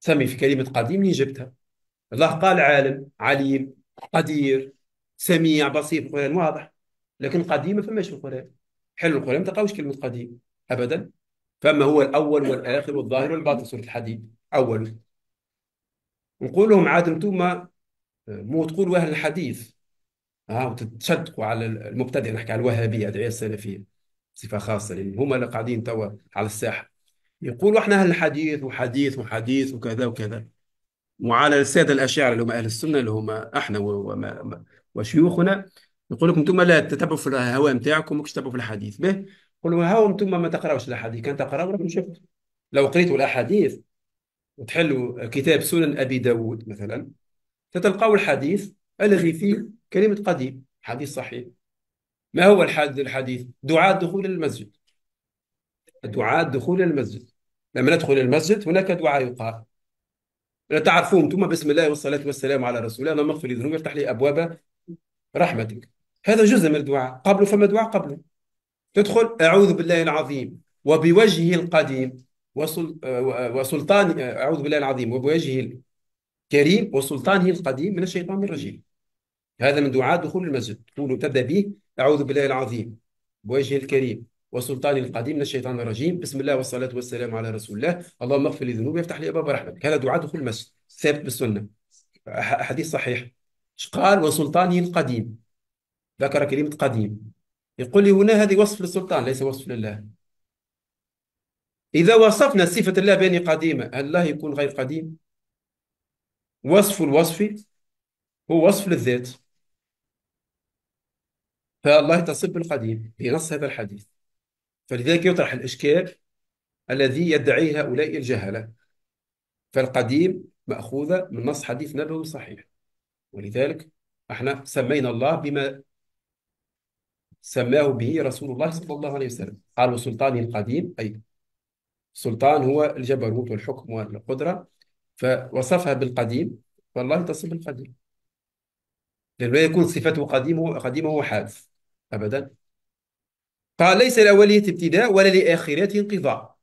سمي في كلمة قديم اللي جبتها الله قال عالم عليم قدير سميع بصير القرآن واضح لكن قديم ما فماش القرآن حلو القرآن ما تلقاوش كلمة قديم أبدا فما هو الأول والآخر والظاهر والباطن سورة الحديد أول نقول لهم عاد انتم آه، مو تقولوا اهل الحديث ها آه، وتتشدقوا على المبتدئ نحكي على الوهابيه ادعيه السلفيه بصفه خاصه لان هما اللي قاعدين توا على الساحه يقولوا احنا اهل الحديث وحديث وحديث وكذا وكذا وعلى الساده الاشاعره اللي هم اهل السنه اللي هما احنا وشيوخنا يقول لكم انتم لا تتبعوا في الهوى نتاعكم وكش تتبعوا في الحديث به قولوا هاو انتم ما تقراوش الاحاديث كان تقراوا راكم شفتوا لو قريتوا الاحاديث وتحلوا كتاب سنن أبي داود مثلا ستلقوا الحديث ألغي فيه كلمة قديم حديث صحيح ما هو الحديث؟ دعاء دخول المسجد دعاء دخول المسجد لما ندخل المسجد هناك دعاء يقال لا تعرفون انتم بسم الله والصلاة والسلام على رسول الله مغفر لذنوب يفتح لي أبواب رحمتك هذا جزء من الدعاء قبله فما دعاء قبله تدخل أعوذ بالله العظيم وبوجهه القديم آه، وسلطان آه، أعوذ بالله العظيم وبوجهه الكريم وسلطانه القديم من الشيطان الرجيم هذا من دعاء دخول المسجد تقول تبدا به أعوذ بالله العظيم بوجهه الكريم وسلطان القديم من الشيطان الرجيم بسم الله والصلاة والسلام على رسول الله اللهم اغفر لي ذنوبي وافتح لي أبواب رحمتك هذا دعاء دخول المسجد ثابت بالسنة حديث صحيح قال وسلطانه القديم ذكر كلمة قديم يقول لي هنا هذه وصف للسلطان ليس وصف لله إذا وصفنا صفة الله بأني قديمة هل الله يكون غير قديم؟ وصف الوصف هو وصف للذات فالله يتصف بالقديم بنص هذا الحديث فلذلك يطرح الإشكال الذي يدعيه هؤلاء الجهلة فالقديم مأخوذة من نص حديث نبوي صحيح ولذلك احنا سمينا الله بما سماه به رسول الله صلى الله عليه وسلم قال سلطاني القديم أي السلطان هو الجبروت والحكم والقدرة فوصفها بالقديم والله تصف بالقديم لأنه يعني لا يكون صفته قديمه قديمه حادث أبدا قال ليس لأولية ابتداء ولا لآخرية انقضاء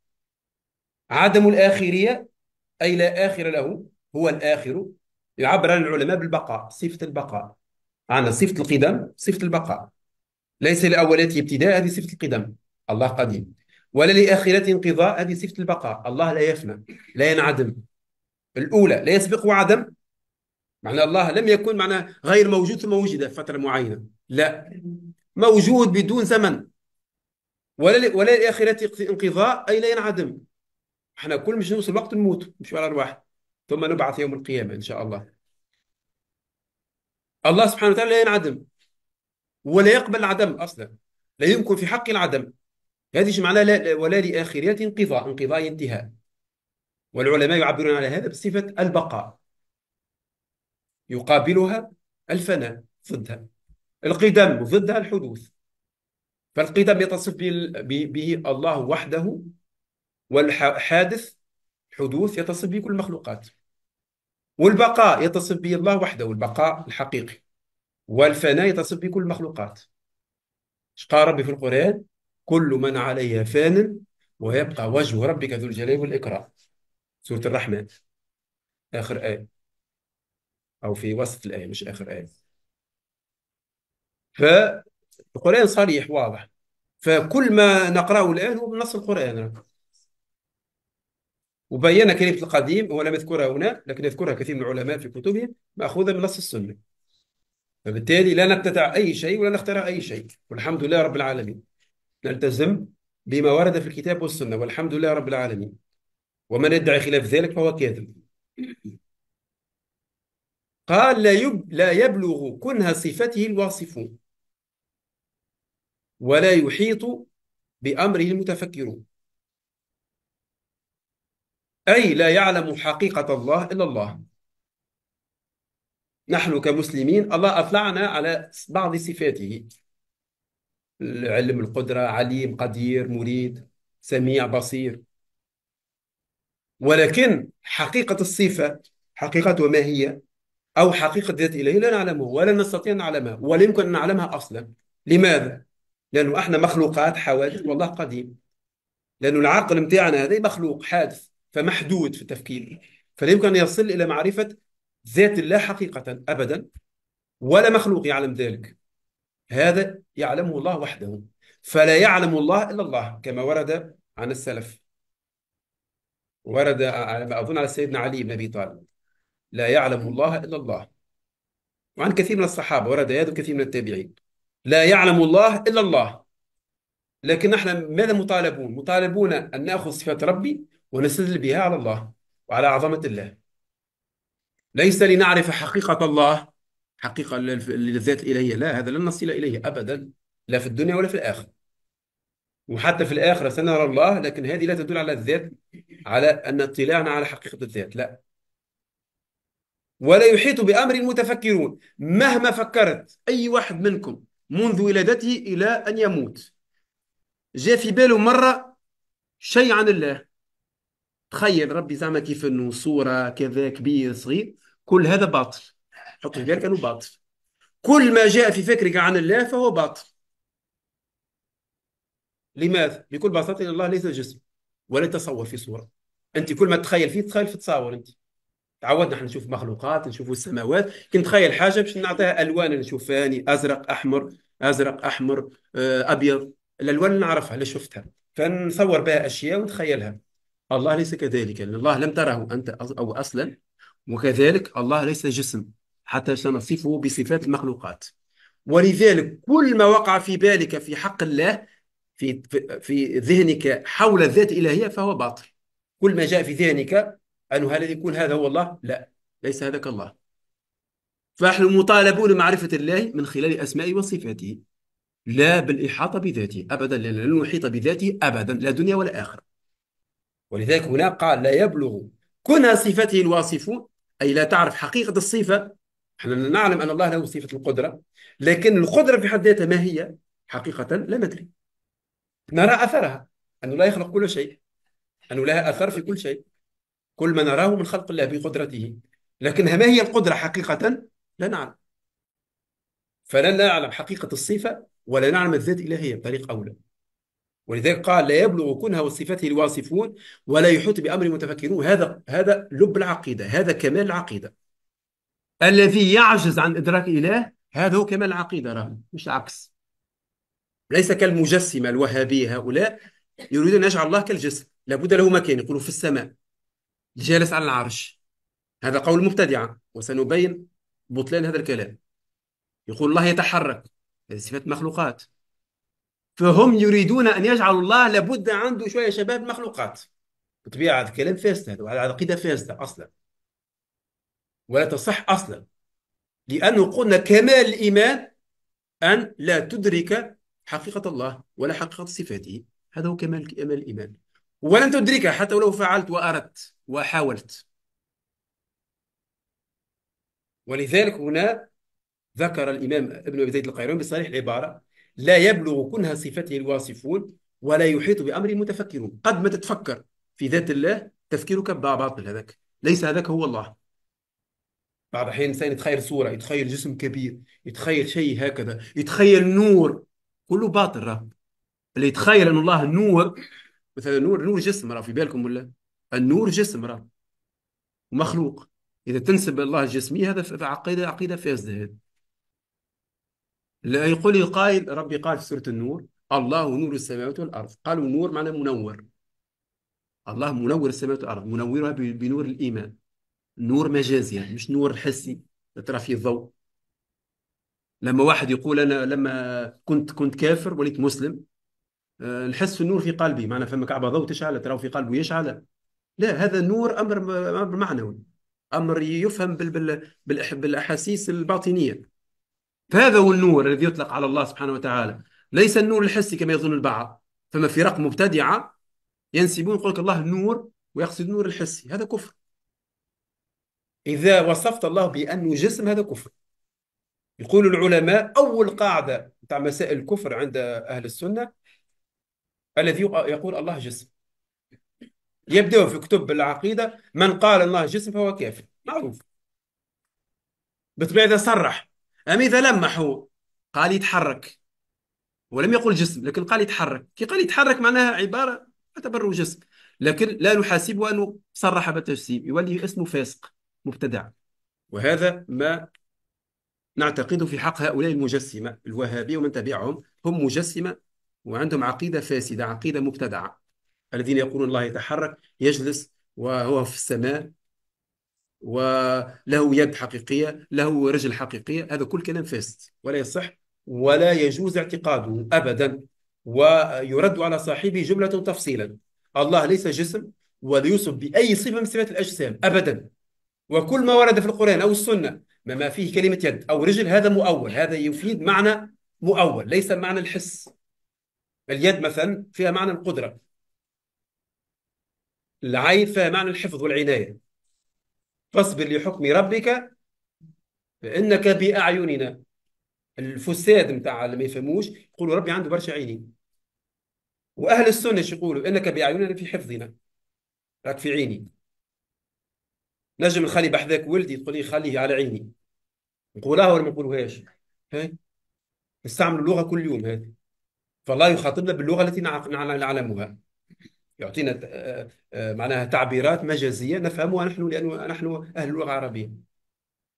عدم الآخرية أي لا آخر له هو الآخر يعبر عن العلماء بالبقاء صفة البقاء عندنا صفة القدم صفة البقاء ليس لأولية ابتداء هذه صفة القدم الله قديم ولا لآخرة انقضاء هذه صفة البقاء الله لا يفنى لا ينعدم الأولى لا يسبقه عدم معنى الله لم يكن معنى غير موجود ثم وجد في فترة معينة لا موجود بدون زمن ولا ولا لآخرة انقضاء أي لا ينعدم احنا كل مش نوصل وقت نموت مش على أرواح ثم نبعث يوم القيامة إن شاء الله الله سبحانه وتعالى لا ينعدم ولا يقبل العدم أصلا لا يمكن في حق العدم هذه معناها لا ولا لآخرية انقضاء انقضاء انتهاء والعلماء يعبرون على هذا بصفة البقاء يقابلها الفناء ضدها القدم ضدها الحدوث فالقدم يتصف به الله وحده والحادث حدوث يتصف به كل المخلوقات والبقاء يتصف به الله وحده البقاء الحقيقي والفناء يتصف به كل المخلوقات اش قال ربي في القرآن كل من عليها فان ويبقى وجه ربك ذو الجلال والإكرام سورة الرحمن آخر آية أو في وسط الآية مش آخر آية فالقرآن صريح واضح فكل ما نقرأه الآن هو من نص القرآن وبين كلمة القديم هو لم يذكرها هنا لكن يذكرها كثير من العلماء في كتبهم مأخوذة من نص السنة فبالتالي لا نبتدع أي شيء ولا نخترع أي شيء والحمد لله رب العالمين نلتزم بما ورد في الكتاب والسنة والحمد لله رب العالمين ومن يدعي خلاف ذلك فهو كاذب قال لا, يب لا يبلغ كنه صفته الواصفون ولا يحيط بأمره المتفكرون أي لا يعلم حقيقة الله إلا الله نحن كمسلمين الله أطلعنا على بعض صفاته العلم القدرة عليم قدير مريد سميع بصير ولكن حقيقة الصفة حقيقة ما هي أو حقيقة ذات إلهي لا نعلمه ولا نستطيع أن نعلمها ولا يمكن أن نعلمها أصلا لماذا؟ لأنه إحنا مخلوقات حوادث والله قديم لأنه العقل متاعنا هذا مخلوق حادث فمحدود في التفكير فلا يمكن أن يصل إلى معرفة ذات الله حقيقة أبدا ولا مخلوق يعلم ذلك هذا يعلمه الله وحده فلا يعلم الله إلا الله كما ورد عن السلف ورد أظن على سيدنا علي بن أبي طالب لا يعلم الله إلا الله وعن كثير من الصحابة ورد هذا كثير من التابعين لا يعلم الله إلا الله لكن نحن ماذا مطالبون؟ مطالبون أن نأخذ صفات ربي ونستدل بها على الله وعلى عظمة الله ليس لنعرف حقيقة الله حقيقة للذات الإلهية لا هذا لن نصل إليه أبدا لا في الدنيا ولا في الآخرة وحتى في الآخرة سنرى الله لكن هذه لا تدل على الذات على أن اطلاعنا على حقيقة الذات لا ولا يحيط بأمر المتفكرون مهما فكرت أي واحد منكم منذ ولادته إلى أن يموت جاء في باله مرة شيء عن الله تخيل ربي زعما كيف انه صورة كذا كبير صغير كل هذا باطل حط في بالك أنه باطل كل ما جاء في فكرك عن الله فهو باطل لماذا؟ بكل بساطة ان الله ليس جسم ولا تصور في صورة أنت كل ما تتخيل فيه تتخيل في تصور أنت تعودنا احنا نشوف مخلوقات نشوف السماوات كي نتخيل حاجه باش نعطيها الوان نشوف ثاني ازرق احمر ازرق احمر آه، ابيض الالوان نعرفها اللي شفتها فنصور بها اشياء ونتخيلها الله ليس كذلك لأن الله لم تره انت او اصلا وكذلك الله ليس جسم حتى سنصفه بصفات المخلوقات ولذلك كل ما وقع في بالك في حق الله في في ذهنك حول الذات الالهيه فهو باطل كل ما جاء في ذهنك انه هل يكون هذا هو الله لا ليس هذا كالله فنحن مطالبون معرفه الله من خلال اسمائه وصفاته لا بالإحاطة بذاته أبدا لن نحيط بذاته أبدا لا دنيا ولا آخرة ولذلك هنا قال لا يبلغ كنها صفته الواصفون أي لا تعرف حقيقة الصفة احنا نعلم ان الله له صفه القدره لكن القدره في حد ذاتها ما هي حقيقه لا ندري نرى اثرها انه لا يخلق كل شيء انه لها اثر في كل شيء كل ما نراه من خلق الله بقدرته لكنها ما هي القدره حقيقه لا نعلم فلا نعلم حقيقه الصفه ولا نعلم الذات الالهيه بطريق اولى ولذلك قال لا يبلغ كنها وصفته الواصفون ولا يحيط بامر متفكرون هذا هذا لب العقيده هذا كمال العقيده الذي يعجز عن إدراك إله هذا هو كمال العقيدة راه مش العكس ليس كالمجسمة الوهابية هؤلاء يريدون أن يجعل الله كالجسم لابد له مكان يقولوا في السماء جالس على العرش هذا قول مبتدعة وسنبين بطلان هذا الكلام يقول الله يتحرك هذه صفات مخلوقات فهم يريدون أن يجعلوا الله لابد عنده شوية شباب مخلوقات بطبيعة هذا الكلام فاسد هذا عقيدة فاسدة أصلا ولا تصح أصلا لأنه قلنا كمال الإيمان أن لا تدرك حقيقة الله ولا حقيقة صفاته هذا هو كمال كمال الإيمان ولن تدركها حتى ولو فعلت وأردت وحاولت ولذلك هنا ذكر الإمام ابن أبي زيد القيرواني بصريح العبارة لا يبلغ كنه صفته الواصفون ولا يحيط بأمره المتفكرون قد ما تتفكر في ذات الله تفكيرك باطل هذاك ليس هذاك هو الله بعض الأحيان الإنسان يتخيل صورة يتخيل جسم كبير يتخيل شيء هكذا يتخيل نور كله باطل راه اللي يتخيل أن الله نور مثلا نور نور جسم راه في بالكم ولا النور جسم راه ومخلوق إذا تنسب الله الجسمية هذا عقيدة عقيدة فاسدة هذه لا يقول القائل ربي قال في سورة النور الله نور السماوات والأرض قالوا نور معناه منور الله منور السماوات والأرض منورها بنور الإيمان نور مجازي يعني مش نور حسي ترى فيه الضوء لما واحد يقول انا لما كنت كنت كافر وليت مسلم آه، نحس النور في قلبي معنا فما كعبه ضوء تشعل تراه في قلبه يشعل لا هذا نور امر امر معنوي امر يفهم بال بال بالاحاسيس الباطنيه فهذا هو النور الذي يطلق على الله سبحانه وتعالى ليس النور الحسي كما يظن البعض فما فرق مبتدعه ينسبون يقول الله نور ويقصد النور الحسي هذا كفر إذا وصفت الله بأنه جسم هذا كفر يقول العلماء أول قاعدة تاع مسائل الكفر عند أهل السنة الذي يقول الله جسم يبدأ في كتب العقيدة من قال الله جسم فهو كافر معروف بطبيعة إذا صرح أم إذا لمح هو قال يتحرك ولم يقل جسم لكن قال يتحرك كي قال يتحرك معناها عبارة تعتبره جسم لكن لا نحاسبه أنه صرح بالتجسيم يولي اسمه فاسق مبتدع وهذا ما نعتقد في حق هؤلاء المجسمة الوهابية ومن تبعهم هم مجسمة وعندهم عقيدة فاسدة عقيدة مبتدعة الذين يقولون الله يتحرك يجلس وهو في السماء وله يد حقيقية له رجل حقيقية هذا كل كلام فاسد ولا يصح ولا يجوز اعتقاده أبدا ويرد على صاحبه جملة تفصيلا الله ليس جسم وليوصف بأي صفة من صفات الأجسام أبدا وكل ما ورد في القرآن أو السنة ما, ما فيه كلمة يد أو رجل هذا مؤول هذا يفيد معنى مؤول ليس معنى الحس اليد مثلا فيها معنى القدرة العين فيها معنى الحفظ والعناية فاصبر لحكم ربك فإنك بأعيننا الفساد نتاع اللي ما يفهموش يقولوا ربي عنده برشا عينين واهل السنه يقولوا انك باعيننا في حفظنا راك في عيني نجم نخلي بحذاك ولدي تقول لي خليه على عيني نقولها ولا ما نقولوهاش نستعمل اللغه كل يوم هذه فالله يخاطبنا باللغه التي نعلمها يعطينا آه، آه، معناها تعبيرات مجازيه نفهمها نحن لانه نحن اهل اللغه العربيه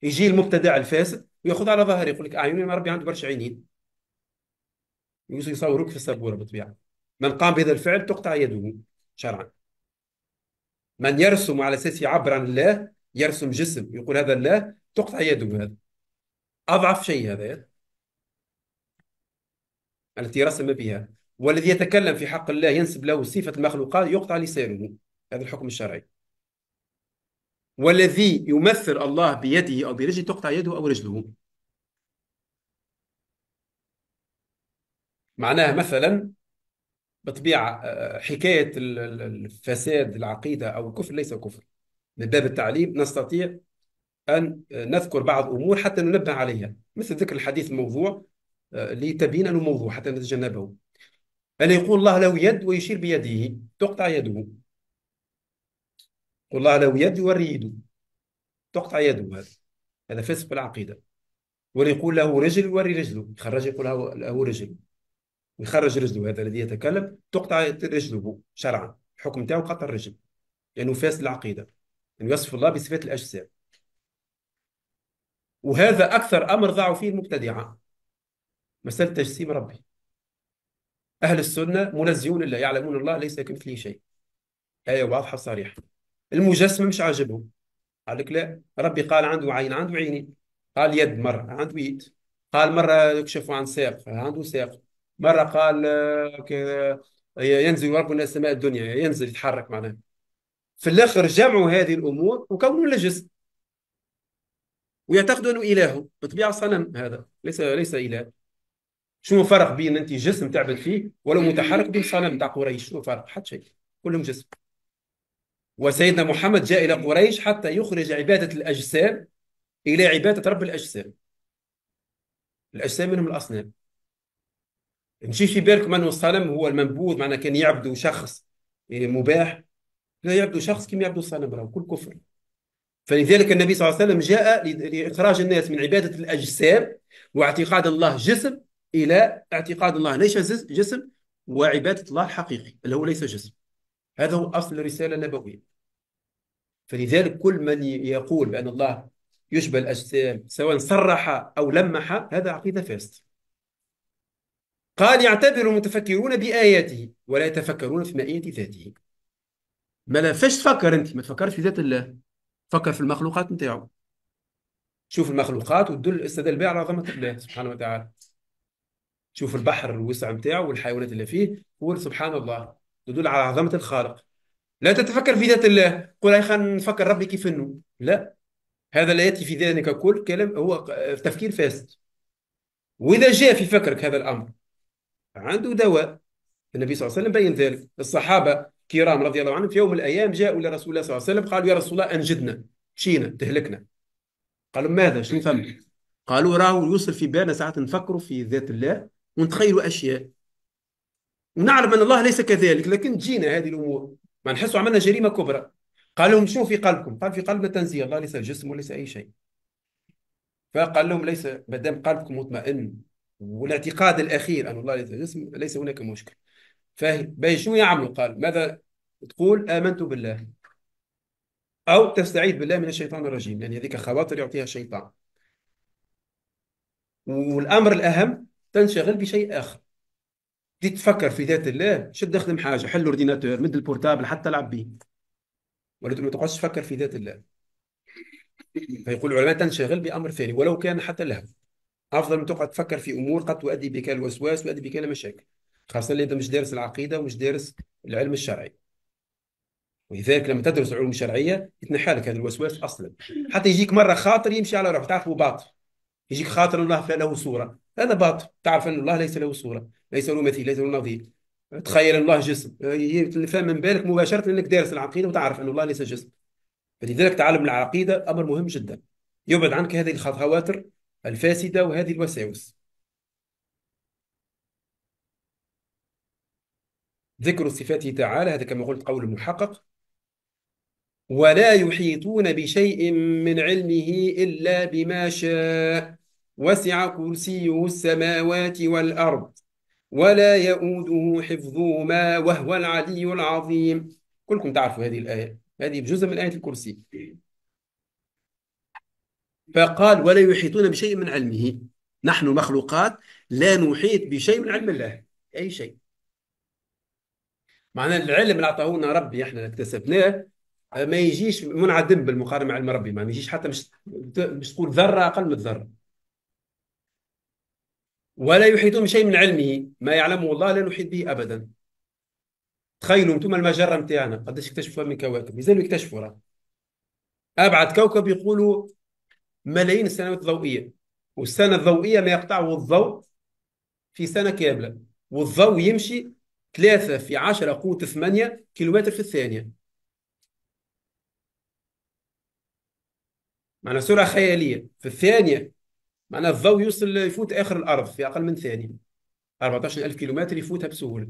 يجي المبتدع الفاسد وياخذ على ظهري يقول لك اعيني ربي عنده برشا عينين يصوروك في السبوره بالطبيعه من قام بهذا الفعل تقطع يده شرعا من يرسم على اساس يعبر عن الله يرسم جسم يقول هذا الله تقطع يده هذا أضعف شيء هذا التي رسم بها والذي يتكلم في حق الله ينسب له صفة المخلوقات يقطع لسانه هذا الحكم الشرعي والذي يمثل الله بيده أو برجله تقطع يده أو رجله معناها مثلا بطبيعة آه، حكاية الفساد العقيدة أو الكفر ليس كفر من باب التعليم نستطيع أن نذكر بعض أمور حتى ننبه عليها مثل ذكر الحديث الموضوع آه، لتبين أنه موضوع حتى نتجنبه أن يقول الله له يد ويشير بيده تقطع يده قل الله له يد يوري يده تقطع يده هذا هذا فسق العقيدة واللي يقول له رجل يوري رجله يخرج يقول له رجل ويخرج رجله هذا الذي يتكلم تقطع رجله شرعا الحكم تاعو قطع الرجل لأنه يعني فاسد العقيدة أن يوصف الله بصفات الأجسام وهذا أكثر أمر ضاعوا فيه المبتدعة مسألة تجسيم ربي أهل السنة منزهون لله يعلمون الله ليس كمثله شيء آية واضحة صريحة المجسمة مش عاجبهم قال لك لا ربي قال عنده عين عنده عينين قال يد مرة عنده يد قال مرة يكشفوا عن ساق عنده ساق مرة قال آه، ينزل ربنا السماء الدنيا ينزل يتحرك معناه في الاخر جمعوا هذه الامور وكونوا الجسم ويعتقدوا انه اله بالطبيعه صنم هذا ليس ليس اله شنو الفرق بين انت جسم تعبد فيه ولو متحرك بين صنم تاع قريش شنو الفرق حتى شيء كلهم جسم وسيدنا محمد جاء الى قريش حتى يخرج عباده الاجسام الى عباده رب الاجسام الاجسام منهم الاصنام ماشي في بالكم انه الصنم هو المنبوذ معناه كان يعبدوا شخص إيه، مباح لا يعبدوا شخص كما يعبدوا الصنم راه كل كفر فلذلك النبي صلى الله عليه وسلم جاء لإخراج الناس من عبادة الأجسام واعتقاد الله جسم إلى اعتقاد الله ليس جسم وعبادة الله الحقيقي اللي هو ليس جسم هذا هو أصل الرسالة النبوية فلذلك كل من يقول بأن الله يشبه الأجسام سواء صرح أو لمح هذا عقيدة فاسدة قال يعتبر المتفكرون بآياته ولا يتفكرون في مائيه ذاته ما فاش تفكر انت ما تفكرش في ذات الله فكر في المخلوقات نتاعو شوف المخلوقات وتدل الاستدلال بها على عظمه الله سبحانه وتعالى شوف البحر الوسع نتاعو والحيوانات اللي فيه قول سبحان الله تدل على عظمه الخالق لا تتفكر في ذات الله قل يا خان نفكر ربي كيف انه لا هذا لا ياتي في ذهنك كل كلام هو تفكير فاسد واذا جاء في فكرك هذا الامر عنده دواء النبي صلى الله عليه وسلم بين ذلك الصحابه كرام رضي الله عنهم في يوم من الايام جاءوا لرسول الله صلى الله عليه وسلم قالوا يا رسول الله انجدنا مشينا تهلكنا قالوا ماذا شنو ثم قالوا راهو يوصل في بالنا ساعات نفكروا في ذات الله ونتخيلوا اشياء ونعلم ان الله ليس كذلك لكن تجينا هذه الامور ما نحسوا عملنا جريمه كبرى قال لهم شنو في قلبكم؟ قال في قلبنا تنزيه الله ليس الجسم وليس اي شيء. فقال لهم ليس ما دام قلبكم مطمئن والاعتقاد الاخير ان الله ليس جسم ليس هناك مشكل. فاهم باي شنو يعملوا قال ماذا تقول آمنت بالله أو تستعيذ بالله من الشيطان الرجيم يعني هذيك خواطر يعطيها الشيطان والأمر الأهم تنشغل بشيء آخر دي تفكر في ذات الله شد اخدم حاجة حل الأورديناتور مد البورتابل حتى العب به ولكن ما تقعدش تفكر في ذات الله فيقول العلماء تنشغل بأمر ثاني ولو كان حتى له أفضل من تقعد تفكر في أمور قد تؤدي بك الوسواس ويؤدي بك المشاكل خاصه اللي انت مش دارس العقيده ومش دارس العلم الشرعي ولذلك لما تدرس العلوم الشرعيه يتنحى لك هذا الوسواس اصلا حتى يجيك مره خاطر يمشي على روحه تعرفه باطل يجيك خاطر الله له صوره هذا باطل تعرف ان الله ليس له صوره ليس له مثيل ليس له نظير تخيل الله جسم فهم من بالك مباشره انك دارس العقيده وتعرف ان الله ليس جسم فلذلك تعلم العقيده امر مهم جدا يبعد عنك هذه الخواطر الفاسده وهذه الوساوس ذكر صفاته تعالى هذا كما قلت قول محقق ولا يحيطون بشيء من علمه إلا بما شاء وسع كرسيه السماوات والأرض ولا يؤوده حفظهما وهو العلي العظيم كلكم تعرفوا هذه الآية هذه جزء من آية الكرسي فقال ولا يحيطون بشيء من علمه نحن مخلوقات لا نحيط بشيء من علم الله أي شيء معناها العلم اللي عطاهونا ربي احنا اللي اكتسبناه آه، ما يجيش منعدم بالمقارنه مع علم ربي ما يجيش حتى مش مش تقول ذره اقل من الذره ولا يحيطون بشيء من علمه ما يعلمه الله لا نحيط به ابدا تخيلوا انتم المجره نتاعنا قداش اكتشفوا من كواكب يزالوا يكتشفوا راه ابعد كوكب يقولوا ملايين السنوات الضوئيه والسنه الضوئيه ما يقطعه الضوء في سنه كامله والضوء يمشي 3 في 10 قوة 8 كيلومتر في الثانية معنى سرعة خيالية في الثانية معنى الضوء يوصل يفوت آخر الأرض في أقل من ثانية 14 ألف كيلومتر يفوتها بسهولة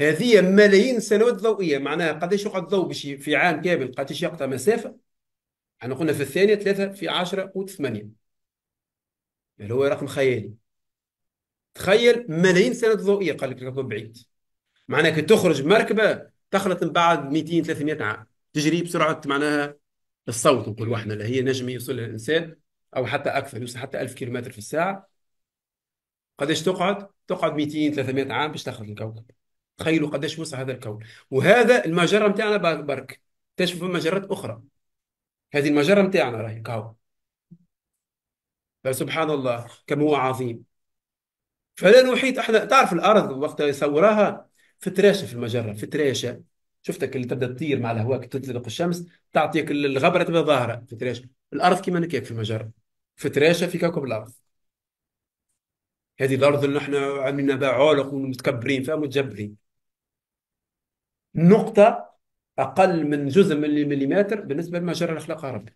هذه ملايين السنوات الضوئية معناها قديش يقعد الضوء في عام كامل قديش يقطع مسافة احنا قلنا في الثانية ثلاثة في عشرة قوة ثمانية اللي هو رقم خيالي تخيل ملايين سنة ضوئية قال لك ركض بعيد معناها كي تخرج مركبه تخلط من بعد 200 300 عام تجري بسرعه معناها الصوت نقول احنا اللي هي نجم يوصل الانسان او حتى اكثر يوصل حتى 1000 كيلومتر في الساعه قداش تقعد؟ تقعد 200 300 عام باش تخرج الكوكب تخيلوا قداش وسع هذا الكون وهذا المجره نتاعنا برك تكتشف مجرات اخرى هذه المجره نتاعنا راهي كاو فسبحان الله كم هو عظيم فلا نحيط احنا تعرف الارض وقت يصورها فتراشة في المجرة فتراشة شفتك اللي تبدا تطير مع الهواء تطلق الشمس تعطيك الغبره تبدا ظاهره فتراشة الارض كما نكيك في المجرة فتراشة في كوكب الارض هذه الارض اللي نحن عاملين بها عولق ومتكبرين فيها متجبرين نقطة أقل من جزء من المليمتر بالنسبة لما جرى أخلاقها ربي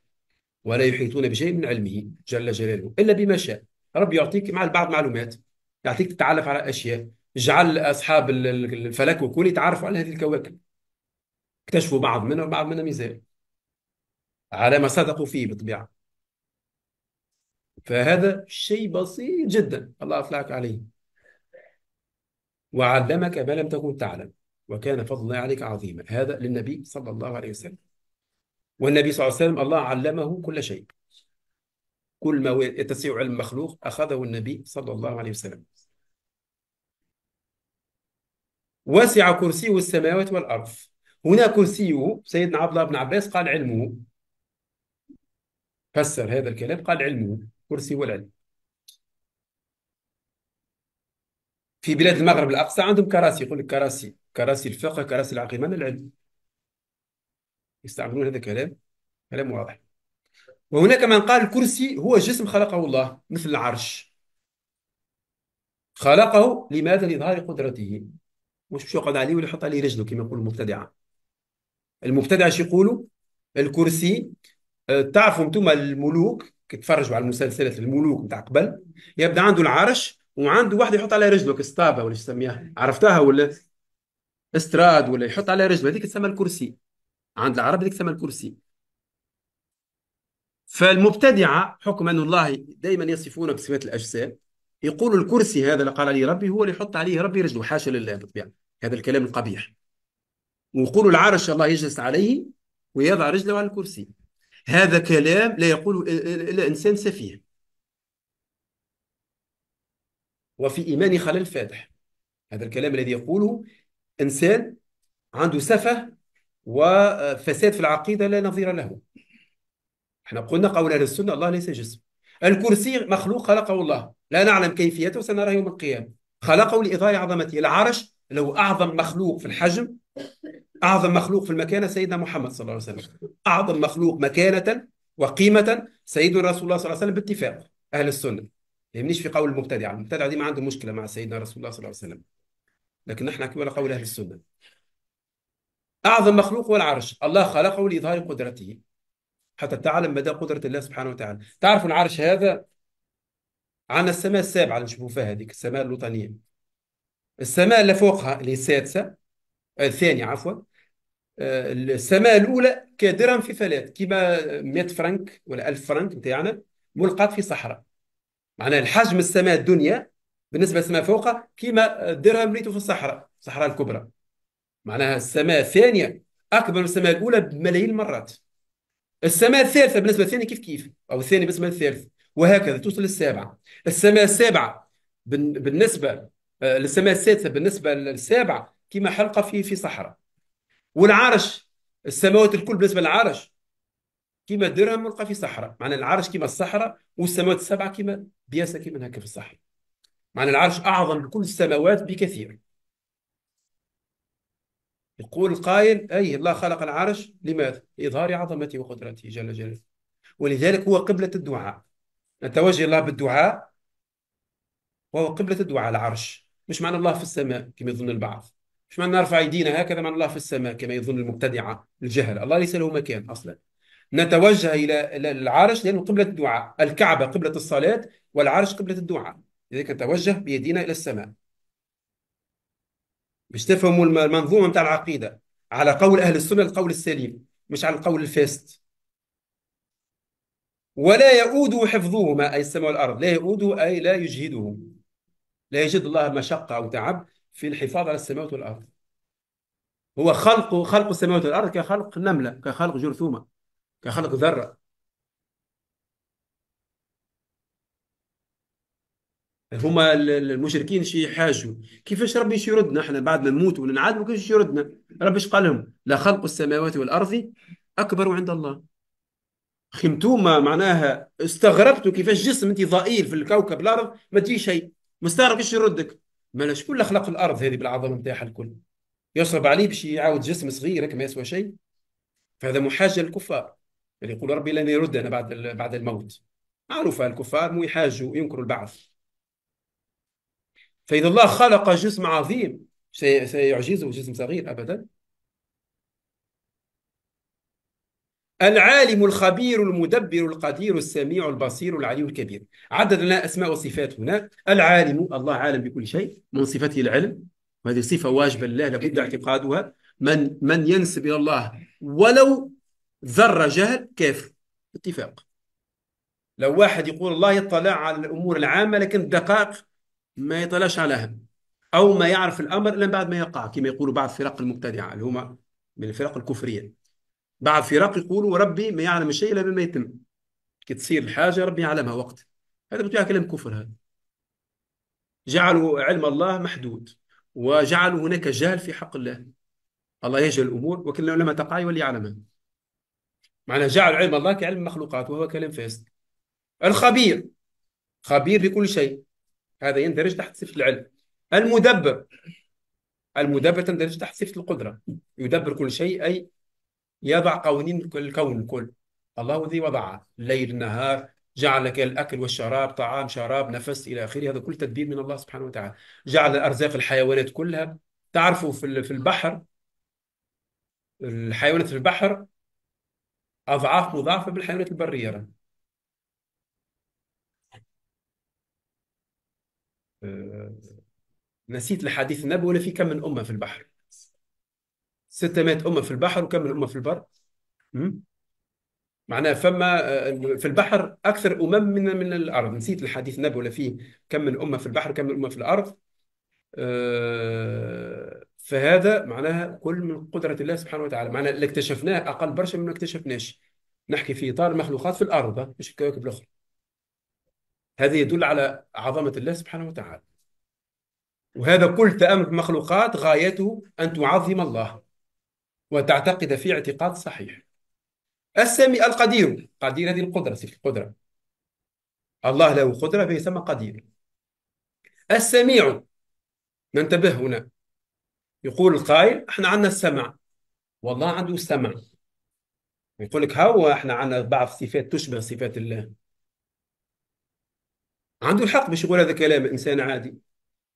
ولا يحيطون بشيء من علمه جل جلاله إلا بما شاء ربي يعطيك مع البعض معلومات يعطيك تتعلف على أشياء جعل اصحاب الفلك وكل يتعرفوا على هذه الكواكب اكتشفوا بعض منها وبعض منها ميزان على ما صدقوا فيه بالطبيعه فهذا شيء بسيط جدا الله اطلعك عليه وعلمك ما لم تكن تعلم وكان فضل الله عليك عظيما هذا للنبي صلى الله عليه وسلم والنبي صلى الله عليه وسلم الله علمه كل شيء كل ما يتسع علم المخلوق اخذه النبي صلى الله عليه وسلم وسع كرسيه السماوات والأرض هنا كرسيه سيدنا عبد الله بن عباس قال علمه فسر هذا الكلام قال علمه كرسي والعلم في بلاد المغرب الأقصى عندهم كراسي يقول لك كراسي كراسي الفقه كراسي العقيمة من العلم يستعملون هذا الكلام كلام واضح وهناك من قال الكرسي هو جسم خلقه الله مثل العرش خلقه لماذا لإظهار قدرته مش يقعد عليه ولا يحط عليه رجله كما يقولوا المبتدعه المبتدعه شو يقولوا الكرسي آه، تعرفوا انتم الملوك كي تفرجوا على المسلسلات الملوك نتاع قبل يبدا عنده العرش وعنده واحد يحط على رجله كستابه ولا يسميها عرفتها ولا استراد ولا يحط على رجله هذيك تسمى الكرسي عند العرب هذيك تسمى الكرسي فالمبتدعه حكم ان الله دائما يصفون بصفات الاجسام يقول الكرسي هذا اللي قال عليه ربي هو اللي يحط عليه ربي رجله حاشا لله بالطبيعه يعني. هذا الكلام القبيح ويقول العرش الله يجلس عليه ويضع رجله على الكرسي هذا كلام لا يقول إلا إنسان سفيه وفي إيمان خلل فادح هذا الكلام الذي يقوله إنسان عنده سفه وفساد في العقيدة لا نظير له احنا قلنا قول أهل السنة الله ليس جسم الكرسي مخلوق خلقه الله لا نعلم كيفيته سنرى يوم القيامة خلقه لإضاءة عظمته العرش لو أعظم مخلوق في الحجم أعظم مخلوق في المكانة سيدنا محمد صلى الله عليه وسلم أعظم مخلوق مكانة وقيمة سيدنا رسول الله صلى الله عليه وسلم باتفاق أهل السنة يهمنيش في قول المبتدع المبتدع دي ما عنده مشكلة مع سيدنا رسول الله صلى الله عليه وسلم لكن نحن كما على قول أهل السنة أعظم مخلوق هو العرش الله خلقه لإظهار قدرته حتى تعلم مدى قدرة الله سبحانه وتعالى تعرف العرش هذا عن السماء السابعة اللي نشوفوا فيها هذيك السماء اللوطانية السماء اللي فوقها اللي السادسة آه، الثانية عفوا آه، السماء الأولى كدرهم في فلات كيما 100 فرنك ولا 1000 فرنك نتاعنا ملقاة في صحراء معناها الحجم السماء الدنيا بالنسبة للسماء فوقها كيما درهم ريتو في الصحراء الصحراء الكبرى معناها السماء الثانية أكبر من السماء الأولى بملايين المرات السماء الثالثة بالنسبة للثانية كيف كيف أو الثانية بالنسبة للثالثة وهكذا توصل للسابعة السماء السابعة بالنسبة آه، للسماء السادسة بالنسبة للسابعة كما حلقة في في صحراء والعرش السماوات الكل بالنسبة للعرش كما درهم ملقى في صحراء معنى العرش كما الصحراء والسماوات السبعة كما بياسة كما هكا في الصحراء معنى العرش أعظم من كل السماوات بكثير يقول القائل أي الله خلق العرش لماذا؟ لإظهار عظمته وقدرته جل جلاله ولذلك هو قبلة الدعاء نتوجه الله بالدعاء وهو قبلة الدعاء العرش مش معنى الله في السماء كما يظن البعض مش معنى نرفع أيدينا هكذا معنى الله في السماء كما يظن المبتدعة الجهل الله ليس له مكان أصلا نتوجه إلى العرش لأنه قبلة الدعاء الكعبة قبلة الصلاة والعرش قبلة الدعاء لذلك نتوجه بيدينا إلى السماء باش تفهموا المنظومه نتاع العقيده على قول اهل السنه القول السليم مش على القول الفاسد ولا يؤود حفظهما اي السماء والارض لا يؤود اي لا يجهدهم لا يجد الله مشقه او تعب في الحفاظ على السماوات والارض هو خلق خلق السماوات والارض كخلق نمله كخلق جرثومه كخلق ذره هما المشركين شي حاجوا كيفاش ربي شي يردنا احنا بعد ما نموت وننعدم كيفاش كاينش يردنا ربي اش قال لهم لا خلق السماوات والارض اكبر عند الله خمتوما معناها استغربتوا كيفاش جسم انت ضئيل في الكوكب الارض ما تجي شيء مستغرب كيفاش يردك مالا شكون اللي خلق الارض هذه بالعظمه نتاعها الكل يصعب عليه باش يعاود جسم صغير ما يسوى شيء فهذا محاجه للكفار اللي يعني يقول ربي لن يردنا بعد بعد الموت معروفه الكفار مو يحاجوا ينكروا البعث فإذا الله خلق جسم عظيم سيعجزه جسم صغير أبدا العالم الخبير المدبر القدير السميع البصير العلي الكبير عدد لنا أسماء وصفات هنا العالم الله عالم بكل شيء من صفته العلم وهذه صفة واجبة لله لابد إيه. اعتقادها من من ينسب إلى الله ولو ذرة جهل كافر اتفاق لو واحد يقول الله يطلع على الأمور العامة لكن دقائق ما يطلعش على هم او ما يعرف الامر الا بعد ما يقع كما يقولوا بعض الفرق المبتدعه اللي هما من الفرق الكفريه بعض فرق يقولوا ربي ما يعلم الشيء الا بما يتم كي تصير الحاجه ربي يعلمها وقت هذا بتاع كلام كفر هذا جعلوا علم الله محدود وجعلوا هناك جهل في حق الله الله يجهل الامور وكل لما تقع يولي يعلمها معنى جعل علم الله كعلم المخلوقات وهو كلام فاسد الخبير خبير بكل شيء هذا يندرج تحت صفه العلم المدبر المدبر تندرج تحت صفه القدره يدبر كل شيء اي يضع قوانين الكون الكل الله الذي وضعها الليل النهار جعل لك الاكل والشراب طعام شراب نفس الى اخره هذا كل تدبير من الله سبحانه وتعالى جعل الارزاق الحيوانات كلها تعرفوا في البحر الحيوانات في البحر اضعاف مضاعفه بالحيوانات البريه آه، نسيت الحديث النبوي ولا في كم من أمة في البحر 600 أمة في البحر وكم من أمة في البر معناها فما آه، في البحر أكثر أمم من من الأرض نسيت الحديث النبوي ولا فيه كم من أمة في البحر وكم من أمة في الأرض آه، فهذا معناها كل من قدرة الله سبحانه وتعالى معناها اللي اكتشفناه أقل برشا من ما اكتشفناش نحكي في إطار مخلوقات في الأرض مش الكواكب الأخرى هذا يدل على عظمة الله سبحانه وتعالى وهذا كل تأمل مخلوقات غايته أن تعظم الله وتعتقد في اعتقاد صحيح السميع القدير قدير هذه القدرة في القدرة الله له قدرة فيسمى قدير السميع ننتبه هنا يقول القائل احنا عندنا السمع والله عنده السمع يقول لك هو احنا عندنا بعض الصفات تشبه صفات الله عنده الحق باش يقول هذا كلام انسان عادي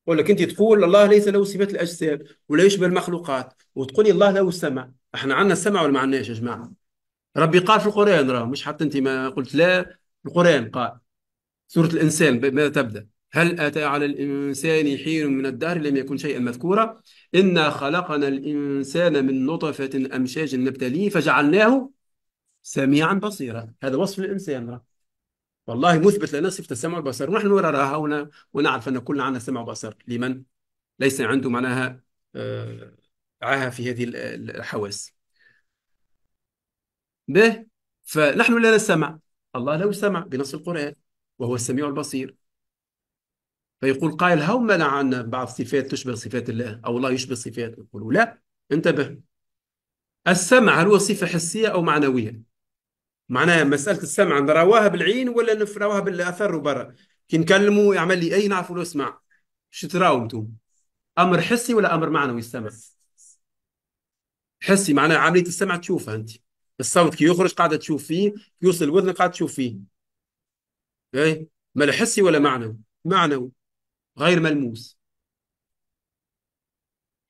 يقول لك انت تقول الله ليس له صفات الاجسام ولا يشبه المخلوقات وتقولي الله له السمع احنا عندنا السمع ولا ما عندناش يا جماعه ربي قال في القران راه مش حتى انت ما قلت لا القران قال سوره الانسان ماذا تبدا هل اتى على الانسان حين من الدهر لم يكن شيئا مذكورا انا خلقنا الانسان من نطفه امشاج نبتليه فجعلناه سميعا بصيرا هذا وصف الانسان راه والله مثبت لنا صفة السمع والبصر ونحن نراها هنا ونعرف أن كلنا عندنا سمع وبصر لمن ليس عنده معناها آه، عاهة في هذه الحواس به فنحن لنا السمع الله له سمع بنص القرآن وهو السميع البصير فيقول قائل هل منع عن بعض صفات تشبه صفات الله أو الله يشبه صفاته يقول لا انتبه السمع هل هو صفة حسية أو معنوية معناها مساله السمع نراوها بالعين ولا نفراوها بالاثر وبرا كي نكلموا يعمل لي اي نعرفوا نسمع شو تراو انتم امر حسي ولا امر معنوي السمع حسي معناها عمليه السمع تشوفها انت الصوت كي يخرج قاعده تشوف فيه يوصل الودن قاعده تشوف فيه ايه ما حسي ولا معنوي معنوي غير ملموس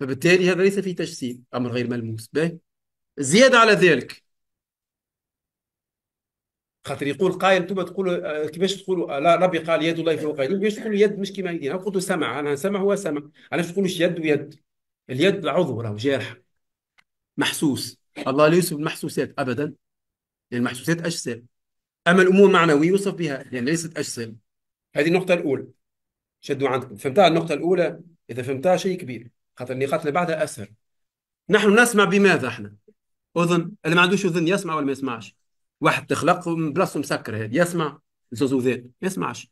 فبالتالي هذا ليس فيه تجسيد امر غير ملموس باهي زياده على ذلك خاطر يقول قائل انتم تقولوا آه، كيفاش تقولوا آه، لا ربي قال يد الله فوق ايديه كيفاش تقولوا يد مش كيما ايدينا قلت سمع انا سمع هو سمع علاش تقولوش يد ويد اليد عضو راه جارح محسوس الله لا يوصف المحسوسات ابدا يعني المحسوسات اجسام اما الامور المعنويه يوصف بها لان يعني ليست اجسام هذه النقطه الاولى شدوا عندكم فهمتها النقطه الاولى اذا فهمتها شيء كبير خاطر النقاط اللي بعدها اسهل نحن نسمع بماذا احنا اذن اللي ما عندوش اذن يسمع ولا ما يسمعش واحد تخلق بلاصتو مسكر هذه يسمع ذات ما يسمعش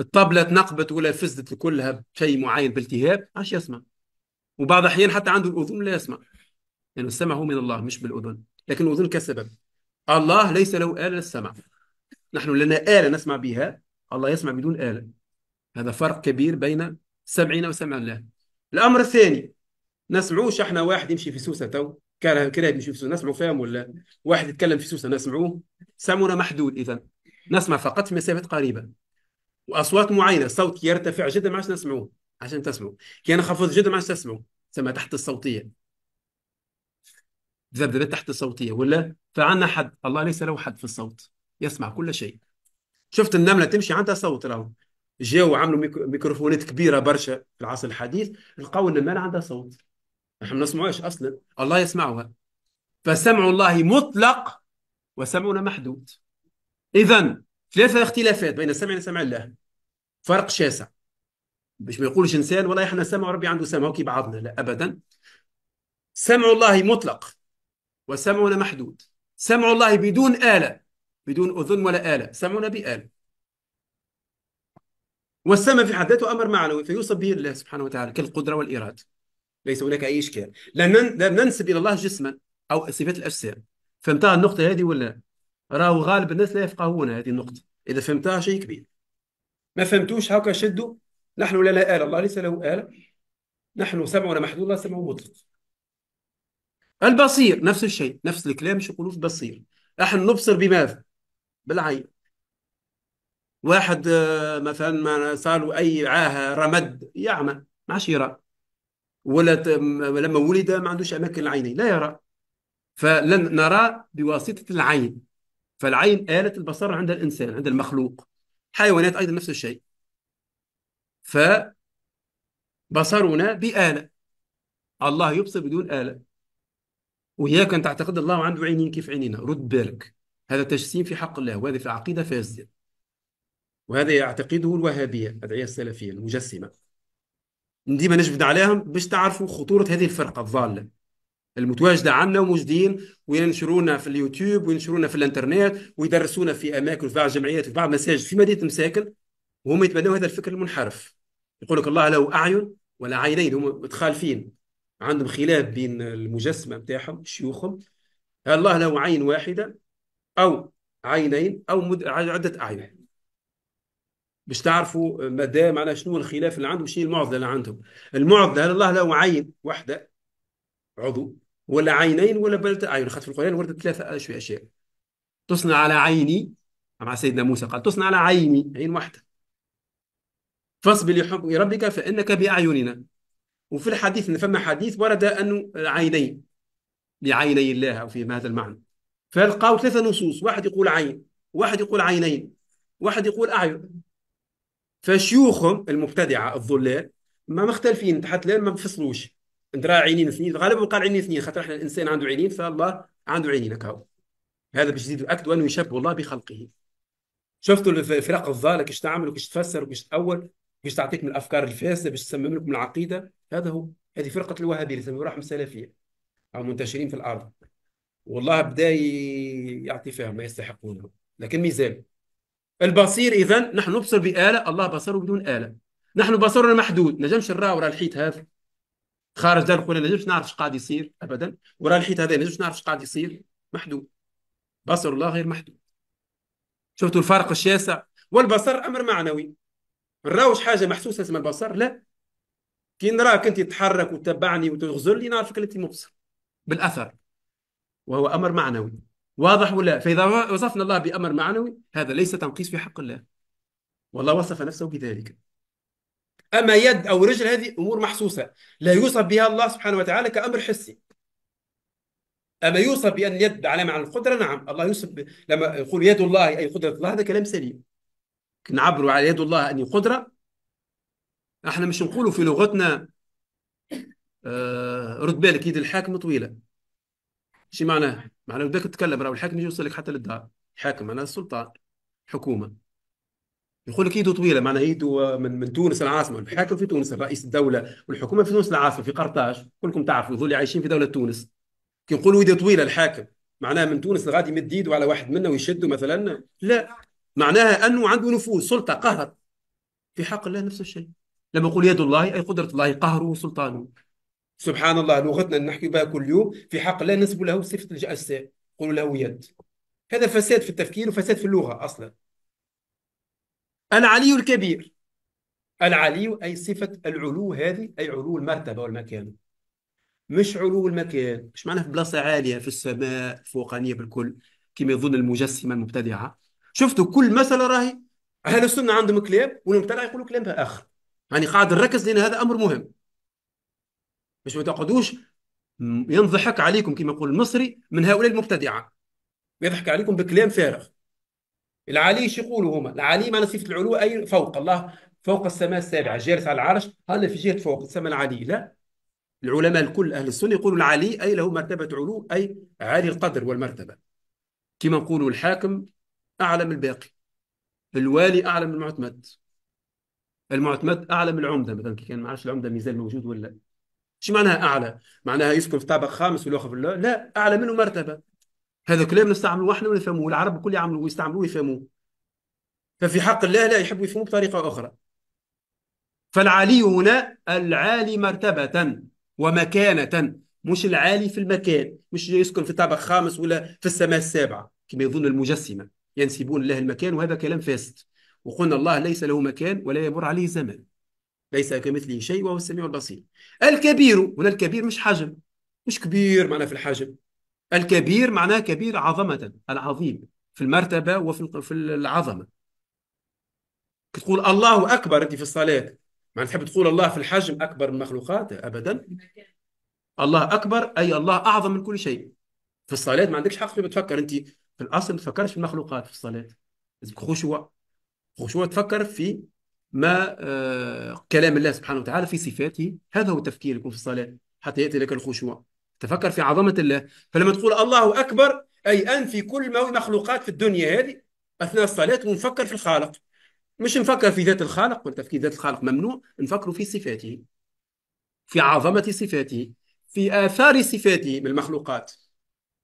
الطابلة تنقبت ولا فزت كلها بشيء معين بالتهاب عاش يسمع وبعض الأحيان حتى عنده الأذن لا يسمع لأن يعني السمع هو من الله مش بالأذن لكن الأذن كسبب الله ليس له آلة للسمع نحن لنا آلة نسمع بها الله يسمع بدون آلة هذا فرق كبير بين سمعنا وسمع الله الأمر الثاني نسمعوش احنا واحد يمشي في سوسة تو كره كره نشوف سوسه نسمعوا فيهم ولا واحد يتكلم في سوسه نسمعوه سمعنا محدود اذا نسمع فقط في مسافات قريبه واصوات معينه صوت يرتفع جدا ما عادش نسمعوه عشان تسمعوا كان ينخفض جدا ما عادش تسمعوا تسمى تحت الصوتيه ذبذبات تحت الصوتيه ولا فعنا حد الله ليس له حد في الصوت يسمع كل شيء شفت النمله تمشي عندها صوت راهو جاوا عملوا ميكروفونات كبيره برشا في العصر الحديث لقوا النمله عندها صوت نحن ما نسمعوش اصلا الله يسمعها فسمع الله مطلق وسمعنا محدود اذا ثلاثه اختلافات بين السمع وسمع الله فرق شاسع باش ما يقولش انسان والله احنا سمع ربي عنده سمع كي بعضنا لا ابدا سمع الله مطلق وسمعنا محدود سمع الله بدون آلة بدون أذن ولا آلة سمعنا بآلة والسمع في حد ذاته أمر معنوي فيوصف به الله سبحانه وتعالى كالقدرة والإرادة ليس هناك أي إشكال لا ننسب إلى الله جسما أو صفات الأجسام فهمتها النقطة هذه ولا راهو غالب الناس لا يفقهون هذه النقطة إذا فهمتها شيء كبير ما فهمتوش هاكا شدوا نحن لا آلة الله ليس له آلة نحن سمعنا محدود الله سمعه مطلق البصير نفس الشيء نفس الكلام يقولوا في بصير نحن نبصر بماذا؟ بالعين واحد آه، مثلا ما صار له أي عاهة رمد يعمى ما عادش يرى ولا لما ولد ما عندوش اماكن العينين لا يرى فلن نرى بواسطه العين فالعين آلة البصر عند الإنسان عند المخلوق حيوانات أيضا نفس الشيء ف بصرنا بآلة الله يبصر بدون آلة وإياك أن تعتقد الله عنده عينين كيف عينينا رد بالك هذا تجسيم في حق الله وهذه في العقيدة فاسدة وهذا يعتقده الوهابية أدعية السلفية المجسمة ديما نجبد عليهم باش تعرفوا خطوره هذه الفرقه الضاله المتواجده عندنا وموجودين وينشرونا في اليوتيوب وينشرونا في الانترنت ويدرسونا في اماكن في بعض الجمعيات في بعض المساجد في مدينه مساكن وهم يتبنوا هذا الفكر المنحرف يقول لك الله له اعين ولا عينين هم متخالفين عندهم خلاف بين المجسمه نتاعهم شيوخهم الله له عين واحده او عينين او عده اعين باش تعرفوا مدى معنا شنو الخلاف اللي عندهم شنو المعضله اللي عندهم المعضله هل الله له عين واحده عضو ولا عينين ولا بلد عين خاطر في القران وردت ثلاثه شويه اشياء تصنع على عيني مع سيدنا موسى قال تصنع على عيني عين واحده فاصبر لحكم ربك فانك باعيننا وفي الحديث ان فما حديث ورد انه العينين لعيني الله او في هذا المعنى فالقاو ثلاثه نصوص واحد يقول عين واحد يقول عينين واحد يقول اعين فشيوخهم المبتدعه الظلال ما مختلفين تحت لين ما انت راه عينين سنين غالبا قال عينين سنين خاطر احنا الانسان عنده عينين فالله عنده عينين هكا هذا باش يزيد الاكد وانه يشبه الله بخلقه شفتوا الفرق الضاله كيش تعمل وكيش تفسر وكيش تاول كيش تعطيك من الافكار الفاسده باش تسمم لكم العقيده هذا هو هذه فرقه الوهابيه اللي يسموها روحهم سلفيه او منتشرين في الارض والله بدا يعطي فيها ما يستحقونه لكن ميزان البصير إذا نحن نبصر بآلة الله بصره بدون آلة نحن بصرنا محدود نجمش نراه ورا الحيط هذا خارج دار القناة نجمش نعرف ايش قاعد يصير أبدا ورا الحيط هذا نجمش نعرف ايش قاعد يصير محدود بصر الله غير محدود شفتوا الفرق الشاسع والبصر أمر معنوي ما نراوش حاجة محسوسة اسمها البصر لا كي نراك أنت تتحرك وتتبعني وتغزلني لي نعرفك أنت مبصر بالأثر وهو أمر معنوي واضح ولا فإذا وصفنا الله بأمر معنوي هذا ليس تنقيص في حق الله والله وصف نفسه بذلك أما يد أو رجل هذه أمور محسوسة لا يوصف بها الله سبحانه وتعالى كأمر حسي أما يوصف بأن اليد علامة على القدرة نعم الله يوصف ب... لما يقول يد الله أي قدرة الله هذا كلام سليم نعبر على يد الله أني قدرة احنا مش نقولوا في لغتنا آه رد بالك يد الحاكم طويلة شي معناه؟ معناه بدك تتكلم راه الحاكم يجي يوصل لك حتى للدار الحاكم معناه السلطان حكومه يقول لك ايده طويله معناه ايده من من تونس العاصمه الحاكم في تونس رئيس الدوله والحكومه في تونس العاصمه في قرطاج كلكم تعرفوا يظل عايشين في دوله تونس كي نقولوا ايده طويله الحاكم معناها من تونس غادي يمد ايده على واحد منا ويشده مثلا لا معناها انه عنده نفوذ سلطه قهر في حق الله نفس الشيء لما يقول يد الله اي قدره الله قهره وسلطانه سبحان الله لغتنا اللي نحكي بها كل يوم في حق لا نسب له صفة أجسام قول له يد هذا فساد في التفكير وفساد في اللغة أصلا العلي الكبير العلي أي صفة العلو هذه أي علو المرتبة والمكان مش علو المكان مش معناه في بلاصة عالية في السماء فوقانية بالكل كما يظن المجسمة المبتدعة شفتوا كل مسألة راهي أهل السنة عندهم كلام والمبتدعة يقولوا كلام آخر يعني قاعد نركز لأن هذا أمر مهم باش ما تقعدوش ينضحك عليكم كما يقول المصري من هؤلاء المبتدعه يضحك عليكم بكلام فارغ العلي شو يقولوا هما العلي معنى صفه العلو اي فوق الله فوق السماء السابعه جالس على العرش هل في جهه فوق السماء العلي لا العلماء الكل اهل السنه يقولوا العلي اي له مرتبه علو اي عالي القدر والمرتبه كما نقولوا الحاكم اعلم من الباقي الوالي اعلم من المعتمد المعتمد اعلم من العمده مثلا كان معاش العمده ميزان موجود ولا شو معناها اعلى؟ معناها يسكن في طابق خامس والاخر في اللو. لا اعلى منه مرتبه هذا كلام نستعملوه احنا ونفهموه العرب الكل يعملوا ويستعملوه ويفهموه ففي حق الله لا يحبوا يفهموه بطريقه اخرى فالعلي هنا العالي مرتبه ومكانه مش العالي في المكان مش يسكن في طابق خامس ولا في السماء السابعه كما يظن المجسمه ينسبون له المكان وهذا كلام فاسد وقلنا الله ليس له مكان ولا يمر عليه زمان ليس كمثله شيء وهو السميع البصير الكبير هنا الكبير مش حجم مش كبير معناه في الحجم الكبير معناه كبير عظمة العظيم في المرتبة وفي في العظمة تقول الله أكبر أنت في الصلاة ما تحب تقول الله في الحجم أكبر من مخلوقاته أبدا الله أكبر أي الله أعظم من كل شيء في الصلاة ما عندكش حق فيما تفكر أنت في الأصل ما تفكرش في المخلوقات في الصلاة لازم خشوع خشوع تفكر في ما آه، كلام الله سبحانه وتعالى في صفاته هذا هو التفكير يكون في الصلاة حتى يأتي لك الخشوع تفكر في عظمة الله فلما تقول الله أكبر أي أن في كل ما مخلوقات في الدنيا هذه أثناء الصلاة ونفكر في الخالق مش نفكر في ذات الخالق والتفكير ذات الخالق ممنوع نفكر في صفاته في عظمة صفاته في آثار صفاته من المخلوقات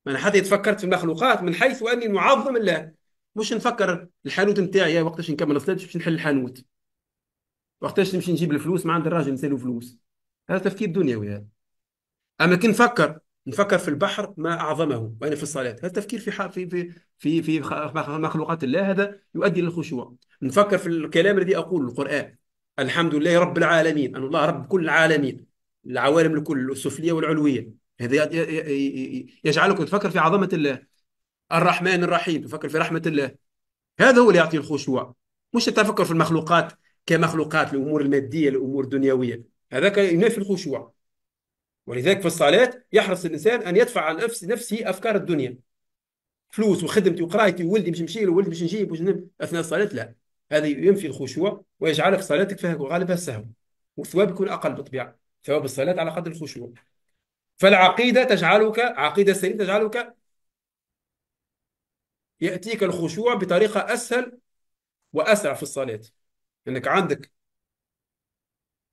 أنا حتى تفكرت في المخلوقات من حيث أني معظم الله مش نفكر الحانوت نتاعي وقتاش نكمل الصلاة باش نحل الحانوت وقتاش نمشي نجيب الفلوس ما عند الراجل نسالو فلوس هذا تفكير دنيوي هذا اما كي نفكر نفكر في البحر ما اعظمه وانا في الصلاه هذا التفكير في في في في, في مخلوقات الله هذا يؤدي للخشوع نفكر في الكلام الذي اقوله القران الحمد لله رب العالمين ان الله رب كل العالمين العوالم الكل السفليه والعلويه هذا يجعلك تفكر في عظمه الله الرحمن الرحيم تفكر في رحمه الله هذا هو اللي يعطي الخشوع مش التفكر في المخلوقات كمخلوقات الامور الماديه الامور الدنيويه هذاك ينافي الخشوع ولذلك في الصلاه يحرص الانسان ان يدفع عن نفس نفسه افكار الدنيا فلوس وخدمتي وقرايتي وولدي باش نمشي وولدي مش باش نجيب اثناء الصلاه لا هذا ينفي الخشوع ويجعلك صلاتك فيها غالبها سهو والثواب يكون اقل بالطبيعه ثواب الصلاه على قدر الخشوع فالعقيده تجعلك عقيده سليمه تجعلك ياتيك الخشوع بطريقه اسهل واسرع في الصلاه انك عندك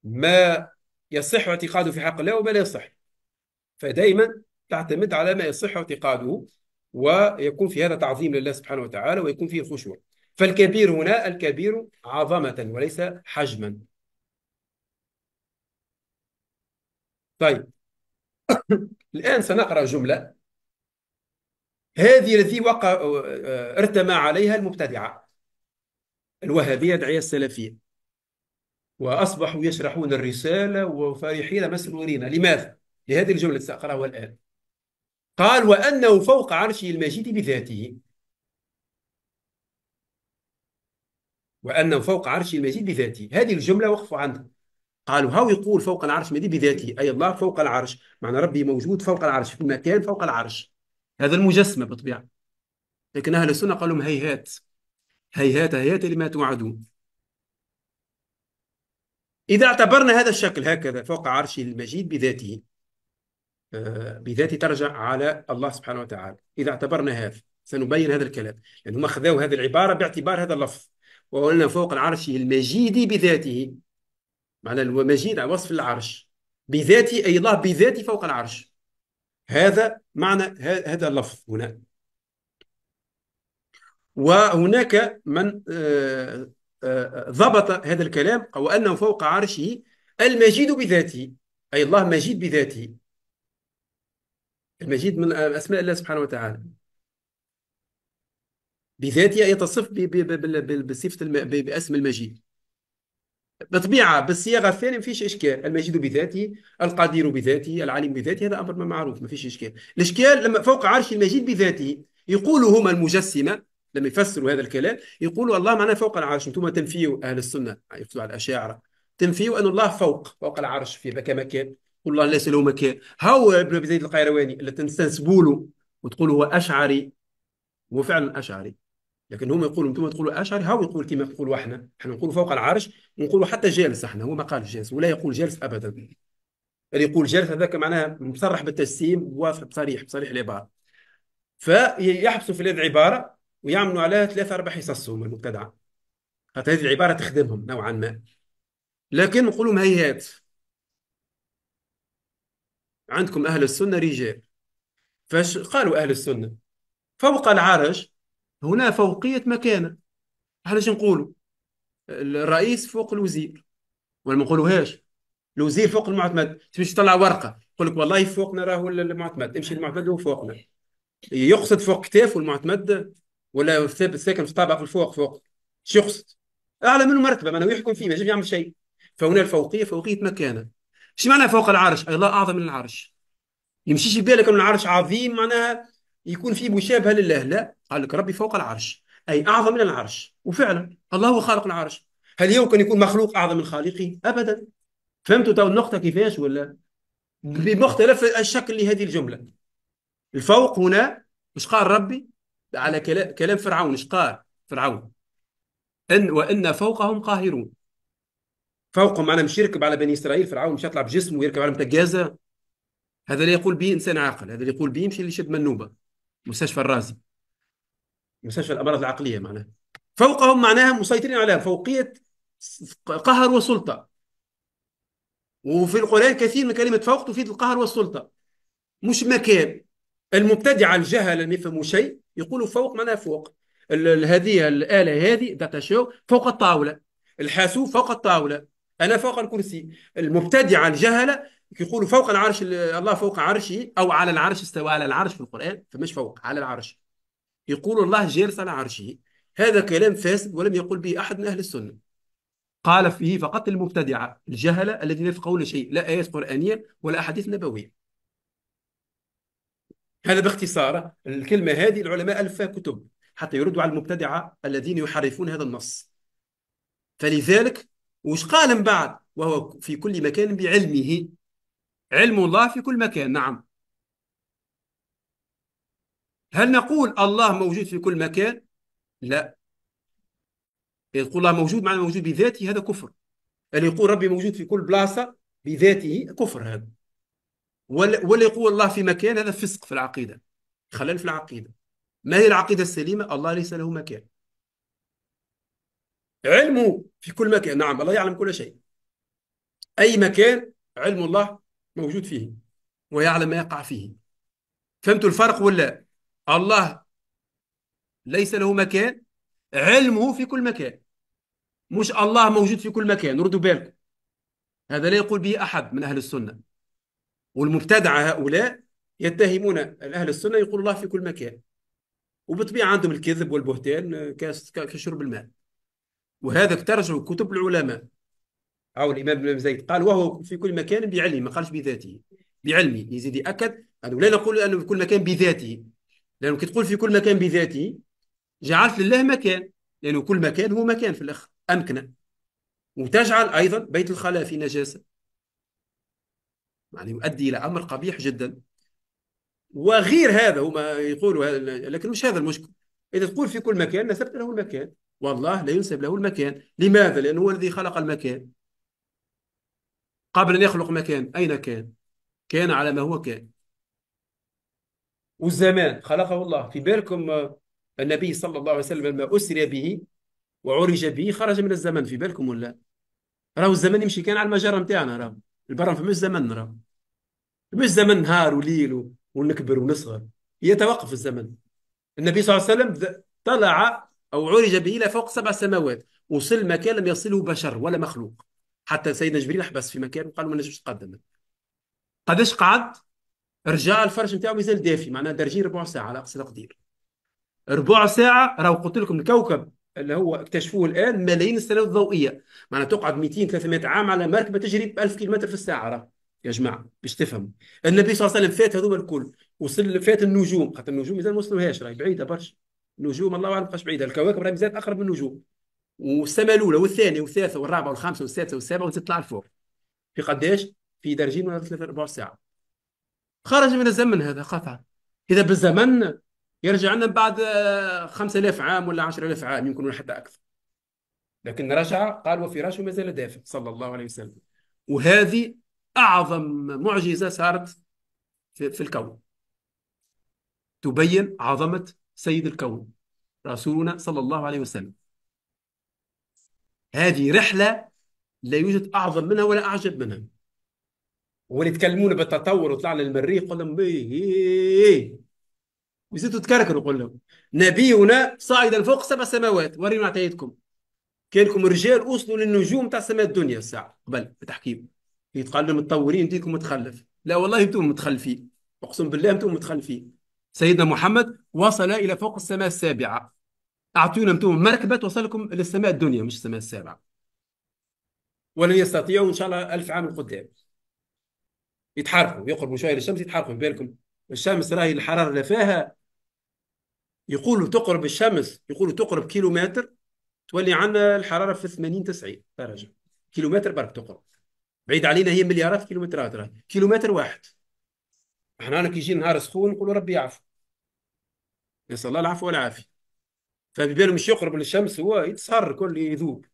ما يصح اعتقاده في حق الله وما لا يصح فدائما تعتمد على ما يصح اعتقاده ويكون في هذا تعظيم لله سبحانه وتعالى ويكون فيه خشوع فالكبير هنا الكبير عظمة وليس حجما طيب الآن سنقرأ جملة هذه التي وقع آه، آه، ارتمى عليها المبتدعة الوهابية دعية السلفية وأصبحوا يشرحون الرسالة وفرحين مسرورين لماذا؟ لهذه الجملة سأقرأها الآن قال وأنه فوق عرشه المجيد بذاته وأنه فوق عرشه المجيد بذاته هذه الجملة وقفوا عندها قالوا هاو يقول فوق العرش مدي بذاته أي الله فوق العرش معنى ربي موجود فوق العرش في مكان فوق العرش هذا المجسمة بطبيعة لكن أهل السنة قالوا لهم هيهات هيهات هيهات لما توعدون إذا اعتبرنا هذا الشكل هكذا فوق عرشه المجيد بذاته آه، بذاته ترجع على الله سبحانه وتعالى إذا اعتبرنا هذا سنبين هذا الكلام لأنهم يعني أخذوا هذه العبارة باعتبار هذا اللفظ وقلنا فوق العرش المجيد بذاته معنى المجيد على وصف العرش بذاته أي الله بذاته فوق العرش هذا معنى هذا اللفظ هنا وهناك من آه، آه، ضبط هذا الكلام أو أنه فوق عرشه المجيد بذاته أي الله مجيد بذاته المجيد من أسماء الله سبحانه وتعالى بذاته يتصف بصفة باسم المجيد بطبيعة بالصياغة الثانية ما فيش إشكال المجيد بذاته القدير بذاته العليم بذاته هذا أمر ما معروف ما فيش إشكال الإشكال لما فوق عرش المجيد بذاته يقول هما المجسمة لما يفسروا هذا الكلام يقولوا الله معناه فوق العرش انتم تنفيوا اهل السنه يقصدوا على الاشاعره تنفيوا ان الله فوق فوق العرش في ذاك مكان والله ليس له مكان هاو ابن ابي زيد القيرواني اللي تنسبوا له وتقولوا هو اشعري هو فعلا اشعري لكن هم يقولوا انتم تقولوا اشعري هاو يقول كما نقولوا احنا احنا نقولوا فوق العرش ونقولوا حتى جالس احنا هو ما قالش جالس ولا يقول جالس ابدا اللي يقول جالس هذاك معناها مصرح بالتجسيم واضح بصريح بصريح العباره فيحبسوا في هذه العباره ويعملوا عليها ثلاثة اربع حصص هما المبتدعه حتى هذه العباره تخدمهم نوعا ما لكن نقولوا هيات عندكم اهل السنه رجال فاش قالوا اهل السنه فوق العرج هنا فوقيه مكانه احنا شنو نقولوا الرئيس فوق الوزير ولا ما نقولوهاش الوزير فوق المعتمد تمشي تطلع ورقه يقول لك والله فوقنا راهو المعتمد امشي المعتمد هو فوقنا يقصد فوق كتاف المعتمد ولا الثابت ساكن في الطابق الفوق فوق شخص يقصد؟ اعلى منه مرتبه معناه يحكم فيه ما يجب يعمل شيء فهنا الفوقيه فوقيه مكانه ايش معنى فوق العرش؟ الله اعظم من العرش يمشيش بالك ان العرش عظيم معناها يكون فيه مشابهه لله لا قال لك ربي فوق العرش اي اعظم من العرش وفعلا الله هو خالق العرش هل يمكن يكون مخلوق اعظم من خالقه؟ ابدا فهمتوا تو النقطه كيفاش ولا؟ بمختلف الشكل لهذه الجمله الفوق هنا مش قال ربي على كلام فرعون ايش قال فرعون ان وان فوقهم قاهرون فوقهم انا مش يركب على بني اسرائيل فرعون مش يطلع بجسمه ويركب على متجازه هذا اللي يقول به انسان عاقل هذا اللي يقول به مش اللي شد منوبه مستشفى الرازي مستشفى الامراض العقليه معناها فوقهم معناها مسيطرين عليهم فوقيه قهر وسلطه وفي القران كثير من كلمه فوق تفيد القهر والسلطه مش مكان المبتدع الجهل اللي ما يفهموا شيء يقولوا فوق معناها فوق هذه الاله هذه داتا شو فوق الطاوله الحاسوب فوق الطاوله انا فوق الكرسي المبتدعه الجهله يقولوا فوق العرش الله فوق عرشه او على العرش استوى على العرش في القران فمش فوق على العرش يقول الله جالس على عرشه هذا كلام فاسد ولم يقل به احد من اهل السنه قال فيه فقط المبتدعه الجهله الذين يفقهون شيء لا ايات قرانيه ولا احاديث نبويه هذا باختصار الكلمة هذه العلماء ألفا كتب حتى يردوا على المبتدعة الذين يحرفون هذا النص فلذلك وش قال من بعد وهو في كل مكان بعلمه علم الله في كل مكان نعم هل نقول الله موجود في كل مكان لا يقول الله موجود معنى موجود بذاته هذا كفر اللي يقول ربي موجود في كل بلاصة بذاته كفر هذا ولا, ولا يقول الله في مكان هذا فسق في العقيدة خلل في العقيدة ما هي العقيدة السليمة الله ليس له مكان علمه في كل مكان نعم الله يعلم كل شيء أي مكان علم الله موجود فيه ويعلم ما يقع فيه فهمتوا الفرق ولا الله ليس له مكان علمه في كل مكان مش الله موجود في كل مكان ردوا بالكم هذا لا يقول به أحد من أهل السنة والمبتدعة هؤلاء يتهمون أهل السنة يقول الله في كل مكان وبطبيعه عندهم الكذب والبهتان آه، كشرب الماء وهذا ترجم كتب العلماء أو الإمام ابن زيد قال وهو في كل مكان بعلمه ما قالش بذاته بعلمه يزيد أكد أنه لا نقول أنه في كل مكان بذاته لأنه كي تقول في كل مكان بذاته جعلت لله مكان لأنه كل مكان هو مكان في الآخر أمكنة وتجعل أيضا بيت الخلاء في نجاسة يعني يؤدي الى امر قبيح جدا وغير هذا هما يقولوا لكن مش هذا المشكل اذا تقول في كل مكان نسبت له المكان والله لا ينسب له المكان لماذا لانه هو الذي خلق المكان قبل ان يخلق مكان اين كان كان على ما هو كان والزمان خلقه الله في بالكم آه، النبي صلى الله عليه وسلم لما اسري به وعرج به خرج من الزمن في بالكم ولا راهو الزمن يمشي كان على المجره نتاعنا راهو البرم مش زمن راهو مش زمن نهار وليل ونكبر ونصغر يتوقف الزمن النبي صلى الله عليه وسلم طلع أو عرج به إلى فوق سبع سماوات وصل مكان لم يصله بشر ولا مخلوق حتى سيدنا جبريل حبس في مكان وقال ما نجمش تقدم قداش قعد رجع الفرش نتاعو مازال دافي معناها دارجين ربع ساعه على اقصى تقدير ربع ساعه راهو قلت لكم الكوكب اللي هو اكتشفوه الان ملايين السنوات الضوئيه معناها تقعد 200 300 عام على مركبه تجري ب 1000 كيلومتر في الساعه راه يا جماعه باش تفهموا النبي صلى الله عليه وسلم فات هذوما الكل وصل فات النجوم خاطر النجوم مازال ما وصلوهاش راهي بعيده برشا النجوم الله اعلم بقاش بعيده الكواكب راهي مازالت اقرب من النجوم والسماء الاولى والثانيه والثالثه والرابعه والخامسه والسادسه والسابعه وتطلع لفوق في قداش؟ في درجين ولا ثلاثة أربع ساعة خرج من الزمن هذا قطعا إذا بالزمن يرجع لنا بعد 5000 آه، عام ولا 10000 عام يمكن حتى أكثر لكن رجع قال وفراشه ما زال دافئ صلى الله عليه وسلم وهذه أعظم معجزة صارت في الكون تبين عظمة سيد الكون رسولنا صلى الله عليه وسلم هذه رحلة لا يوجد أعظم منها ولا أعجب منها واللي يتكلمون بالتطور وطلعنا للمريخ قول لهم ايه, إيه،, إيه،, إيه، وزيدوا تكركروا قول لهم نبينا صاعدا فوق سبع سماوات ورينا عطيتكم كانكم رجال وصلوا للنجوم تاع سماء الدنيا الساعه قبل بتحكيم يتقال لهم متطورين ديكم متخلف لا والله انتم متخلفين اقسم بالله انتم متخلفين سيدنا محمد وصل الى فوق السماء السابعه اعطونا انتم مركبه توصلكم للسماء الدنيا مش السماء السابعه ولن يستطيعوا ان شاء الله ألف عام القدام يتحركوا يقربوا شويه للشمس يتحركوا بالكم الشمس راهي الحراره اللي فيها يقولوا تقرب الشمس يقولوا تقرب كيلومتر تولي عندنا الحراره في 80 90 درجه كيلومتر برك تقرب بعيد علينا هي مليارات الكيلومترات راهي كيلومتر واحد احنا انا كي يجي نهار سخون نقولوا ربي يعفو نسال الله العفو والعافيه فبالو مش يقرب للشمس هو يتسهر كل يذوب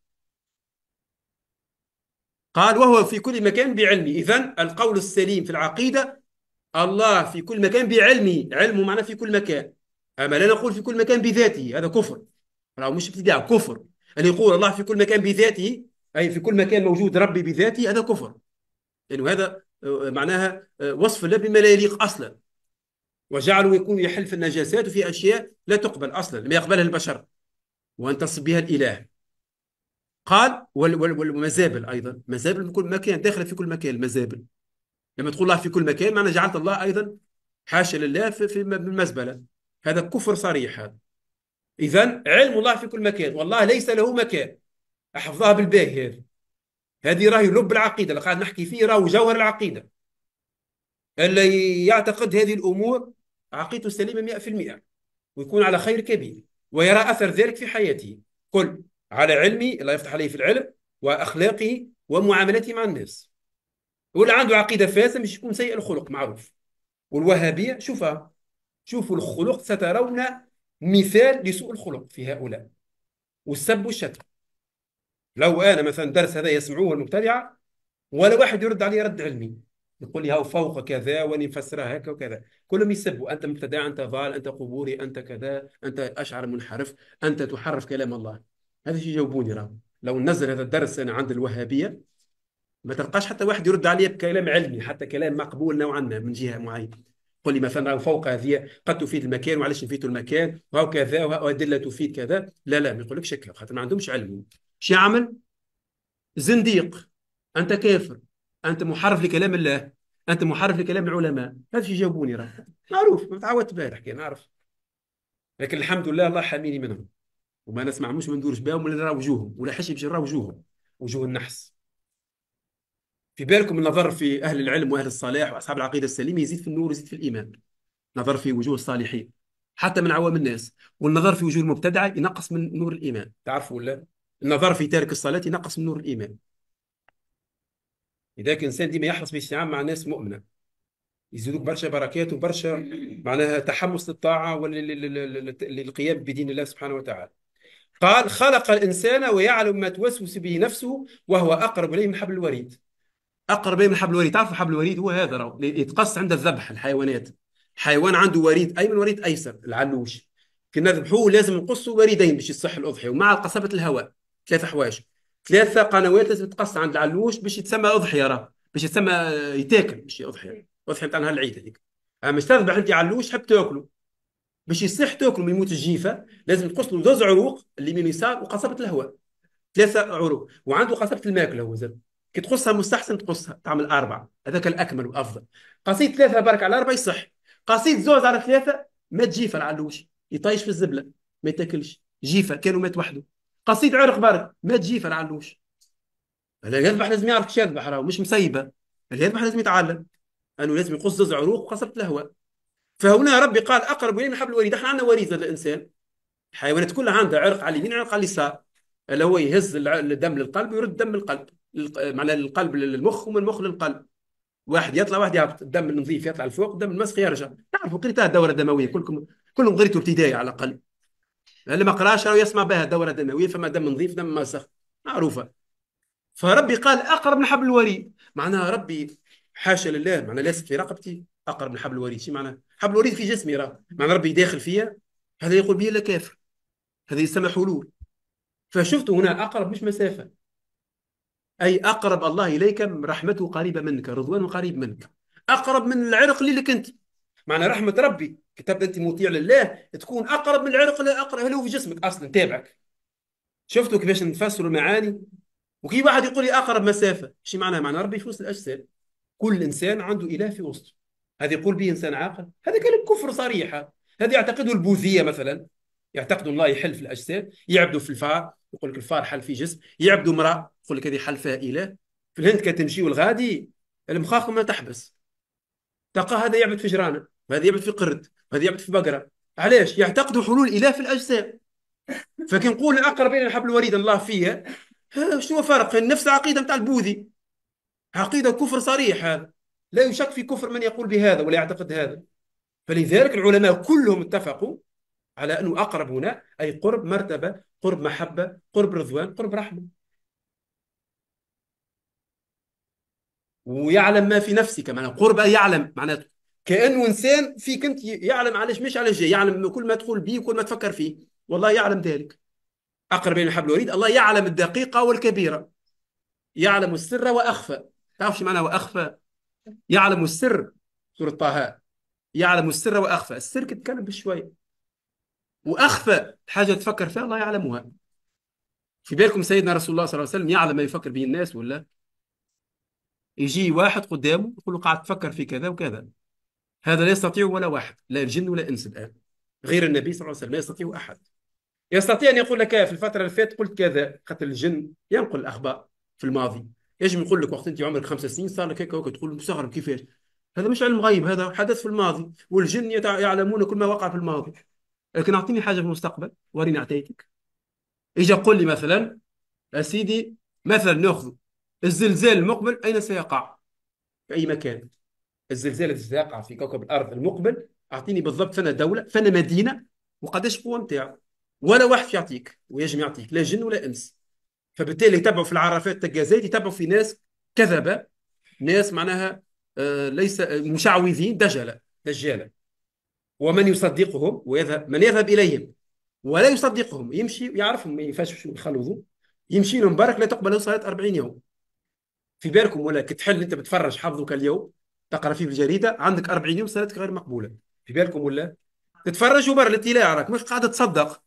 قال وهو في كل مكان بعلمه اذا القول السليم في العقيده الله في كل مكان بعلمه علمه معناه في كل مكان اما لا نقول في كل مكان بذاته هذا كفر راه مش ابتداع كفر ان يقول الله في كل مكان بذاته أي في كل مكان موجود ربي بذاته هذا كفر لأنه يعني هذا آه، آه، معناها آه، وصف الله بما لا يليق أصلا وجعله يكون يحل في النجاسات وفي أشياء لا تقبل أصلا لما يقبلها البشر وأن تصب بها الإله قال والمزابل أيضا مزابل في كل مكان داخلة في كل مكان المزابل لما تقول الله في كل مكان معنى جعلت الله أيضا حاشا لله في المزبلة هذا كفر صريح هذا إذا علم الله في كل مكان والله ليس له مكان احفظها بالباهي هذه هذه راهي لب العقيده اللي قاعد نحكي فيه راهو جوهر العقيده اللي يعتقد هذه الامور عقيدته سليمه 100% ويكون على خير كبير ويرى اثر ذلك في حياته كل على علمي الله يفتح عليه في العلم واخلاقه ومعاملتي مع الناس واللي عنده عقيده فاسده مش يكون سيء الخلق معروف والوهابيه شوفها شوفوا الخلق سترون مثال لسوء الخلق في هؤلاء والسب والشتم لو انا مثلا درس هذا يسمعوه المبتدعه ولا واحد يرد علي رد علمي يقول لي هاو فوق كذا واني مفسرها هكا وكذا كلهم يسبوا انت مبتدع انت ضال انت قبوري انت كذا انت اشعر منحرف انت تحرف كلام الله هذا شيء يجاوبوني راه لو نزل هذا الدرس انا عند الوهابيه ما تلقاش حتى واحد يرد علي بكلام علمي حتى كلام مقبول نوعا ما من جهه معينه قولي لي مثلا فوق هذه قد تفيد المكان وعلاش نفيدوا المكان وهكذا وادله تفيد كذا لا لا ما يقولكش هكا خاطر ما عندهمش علم شو يعمل؟ زنديق انت كافر انت محرف لكلام الله انت محرف لكلام العلماء هذا شي جاوبوني راه معروف ما تعودت به الحكايه نعرف لكن الحمد لله الله حاميني منهم وما مش من ندورش بهم ولا نرى وجوههم ولا حش باش نرى وجوههم وجوه النحس في بالكم النظر في اهل العلم واهل الصلاح واصحاب العقيده السليمه يزيد في النور ويزيد في الايمان نظر في وجوه الصالحين حتى من عوام الناس والنظر في وجوه المبتدعه ينقص من نور الايمان تعرفوا ولا النظر في تارك الصلاة نقص من نور الإيمان لذلك الإنسان ديما يحرص بالاستعانة مع ناس مؤمنة يزيدوك برشا بركات وبرشا معناها تحمس للطاعة وللقيام بدين الله سبحانه وتعالى قال خلق الإنسان ويعلم ما توسوس به نفسه وهو أقرب إليه من حبل الوريد أقرب إليه من حبل الوريد تعرف حبل الوريد هو هذا رو. يتقص عند الذبح الحيوانات حيوان عنده وريد أيمن وريد أيسر العلوش كي نذبحوه لازم نقصوا وريدين باش يصح الأضحية ومع قصبة الهواء ثلاثه حوايج ثلاثه قنوات لازم تقص عند العلوش باش يتسمى اضحيه راه باش يتسمى يتاكل مش اضحيه اضحيه نتاع نهار العيد هذيك أه، مش تذبح انت علوش تحب تاكله باش يصح تاكله ما يموت الجيفه لازم تقص له زوز عروق اللي من واليسار وقصبه الهواء ثلاثه عروق وعنده قصبه الماكله هو زاد كي تقصها مستحسن تقصها تعمل اربعه هذاك الاكمل وافضل قصيت ثلاثه برك على اربعه يصح قصيت زوز على ثلاثه ما تجيفه العلوش يطيش في الزبله ما يتاكلش جيفه كانوا مات وحده قصيد عرق برد ما تجي العلوش اللي يذبح لازم يعرف كيفاش يذبح راهو مش مسيبه اللي يذبح لازم يتعلم انه لازم يقص زوز عروق وقصبه الهواء فهنا ربي قال اقرب الينا من حبل الوريد احنا عندنا وريد الانسان الحيوانات كلها عندها عرق على اليمين عرق على اليسار اللي هو يهز الدم للقلب ويرد الدم للقلب معناها القلب للمخ ومن المخ للقلب واحد يطلع واحد يهبط الدم النظيف يطلع لفوق الدم المسخ يرجع تعرفوا قريتها الدوره الدمويه كلكم كلهم قريتوا ابتدائي على الاقل اللي ما قراش راه يسمع بها دوره دمويه فما دم نظيف دم مسخ معروفه فربي قال اقرب من حبل الوريد معناها ربي حاشا لله معناها ليست في رقبتي اقرب من حبل الوريد شو معناها حبل الوريد في جسمي راه معناها ربي داخل فيا هذا يقول بي لا كافر هذا يسمى حلول فشفت هنا اقرب مش مسافه اي اقرب الله اليك رحمته قريبه منك رضوانه قريب منك اقرب من العرق اللي لك انت معنى رحمه ربي تبدا انت مطيع لله تكون اقرب من العرق اللي اقرب له في جسمك اصلا تابعك شفتوا كيفاش نفسروا المعاني وكي واحد يقول لي اقرب مسافه شو معناها معنى ربي في وسط الاجساد كل انسان عنده اله في وسطه هذا يقول به انسان عاقل هذا كلام كفر صريحه هذا يعتقده البوذيه مثلا يعتقدوا الله يحل في الاجساد يعبدوا في الفار يقول لك الفار حل في جسم يعبدوا امراه يقول لك هذه حل فيها اله في الهند تمشي والغادي المخاخ ما تحبس تلقى هذا يعبد في جرانه وهذا يعبد في قرد هذه يعبد في بقره علاش يعتقدوا حلول اله في الاجسام فكي نقول اقرب الى الحبل الوريد الله فيها شنو فرق نفس العقيده نتاع البوذي عقيده كفر صريح هذا لا يشك في كفر من يقول بهذا ولا يعتقد هذا فلذلك العلماء كلهم اتفقوا على انه اقرب هنا اي قرب مرتبه قرب محبه قرب رضوان قرب رحمه ويعلم ما في نفسك كمان قرب يعلم معناته كانه انسان فيك انت يعلم علاش مش علاش جاي يعلم كل ما تقول به وكل ما تفكر فيه والله يعلم ذلك اقرب بين الحبل الوريد الله يعلم الدقيقه والكبيره يعلم السر واخفى تعرف شو معنى واخفى يعلم السر سوره طه يعلم السر واخفى السر تتكلم بشويه واخفى حاجه تفكر فيها الله يعلمها في بالكم سيدنا رسول الله صلى الله عليه وسلم يعلم ما يفكر به الناس ولا يجي واحد قدامه يقول له قاعد تفكر في كذا وكذا هذا لا يستطيع ولا واحد لا الجن ولا الانس الان غير النبي صلى الله عليه وسلم لا يستطيع احد يستطيع ان يقول لك في الفتره اللي فاتت قلت كذا خاطر الجن ينقل الاخبار في الماضي يجب يقول لك وقت انت عمرك خمس سنين صار لك هكا تقول مستغرب كيفاش هذا مش علم غيب هذا حدث في الماضي والجن يعلمون كل ما وقع في الماضي لكن اعطيني حاجه في المستقبل وريني اعطيتك اجا قل لي مثلا يا سيدي مثلا ناخذ الزلزال المقبل اين سيقع في اي مكان الزلزال اللي سيقع في كوكب الارض المقبل اعطيني بالضبط فانا دوله فانا مدينه وقداش القوه نتاعو ولا واحد يعطيك ويجم يعطيك لا جن ولا انس فبالتالي يتبعوا في العرافات تجازات يتبعوا في ناس كذبه ناس معناها آه، ليس آه، مشعوذين دجله دجاله ومن يصدقهم ويذهب من يذهب اليهم ولا يصدقهم يمشي يعرفهم ما ينفعش يخلوهم يمشي لهم برك لا تقبل صلاه 40 يوم في بالكم ولا كتحل انت بتفرج حظك اليوم تقرا فيه بالجريده عندك 40 يوم سنتك غير مقبوله في بالكم ولا تتفرجوا برا الاطلاع راك مش قاعد تصدق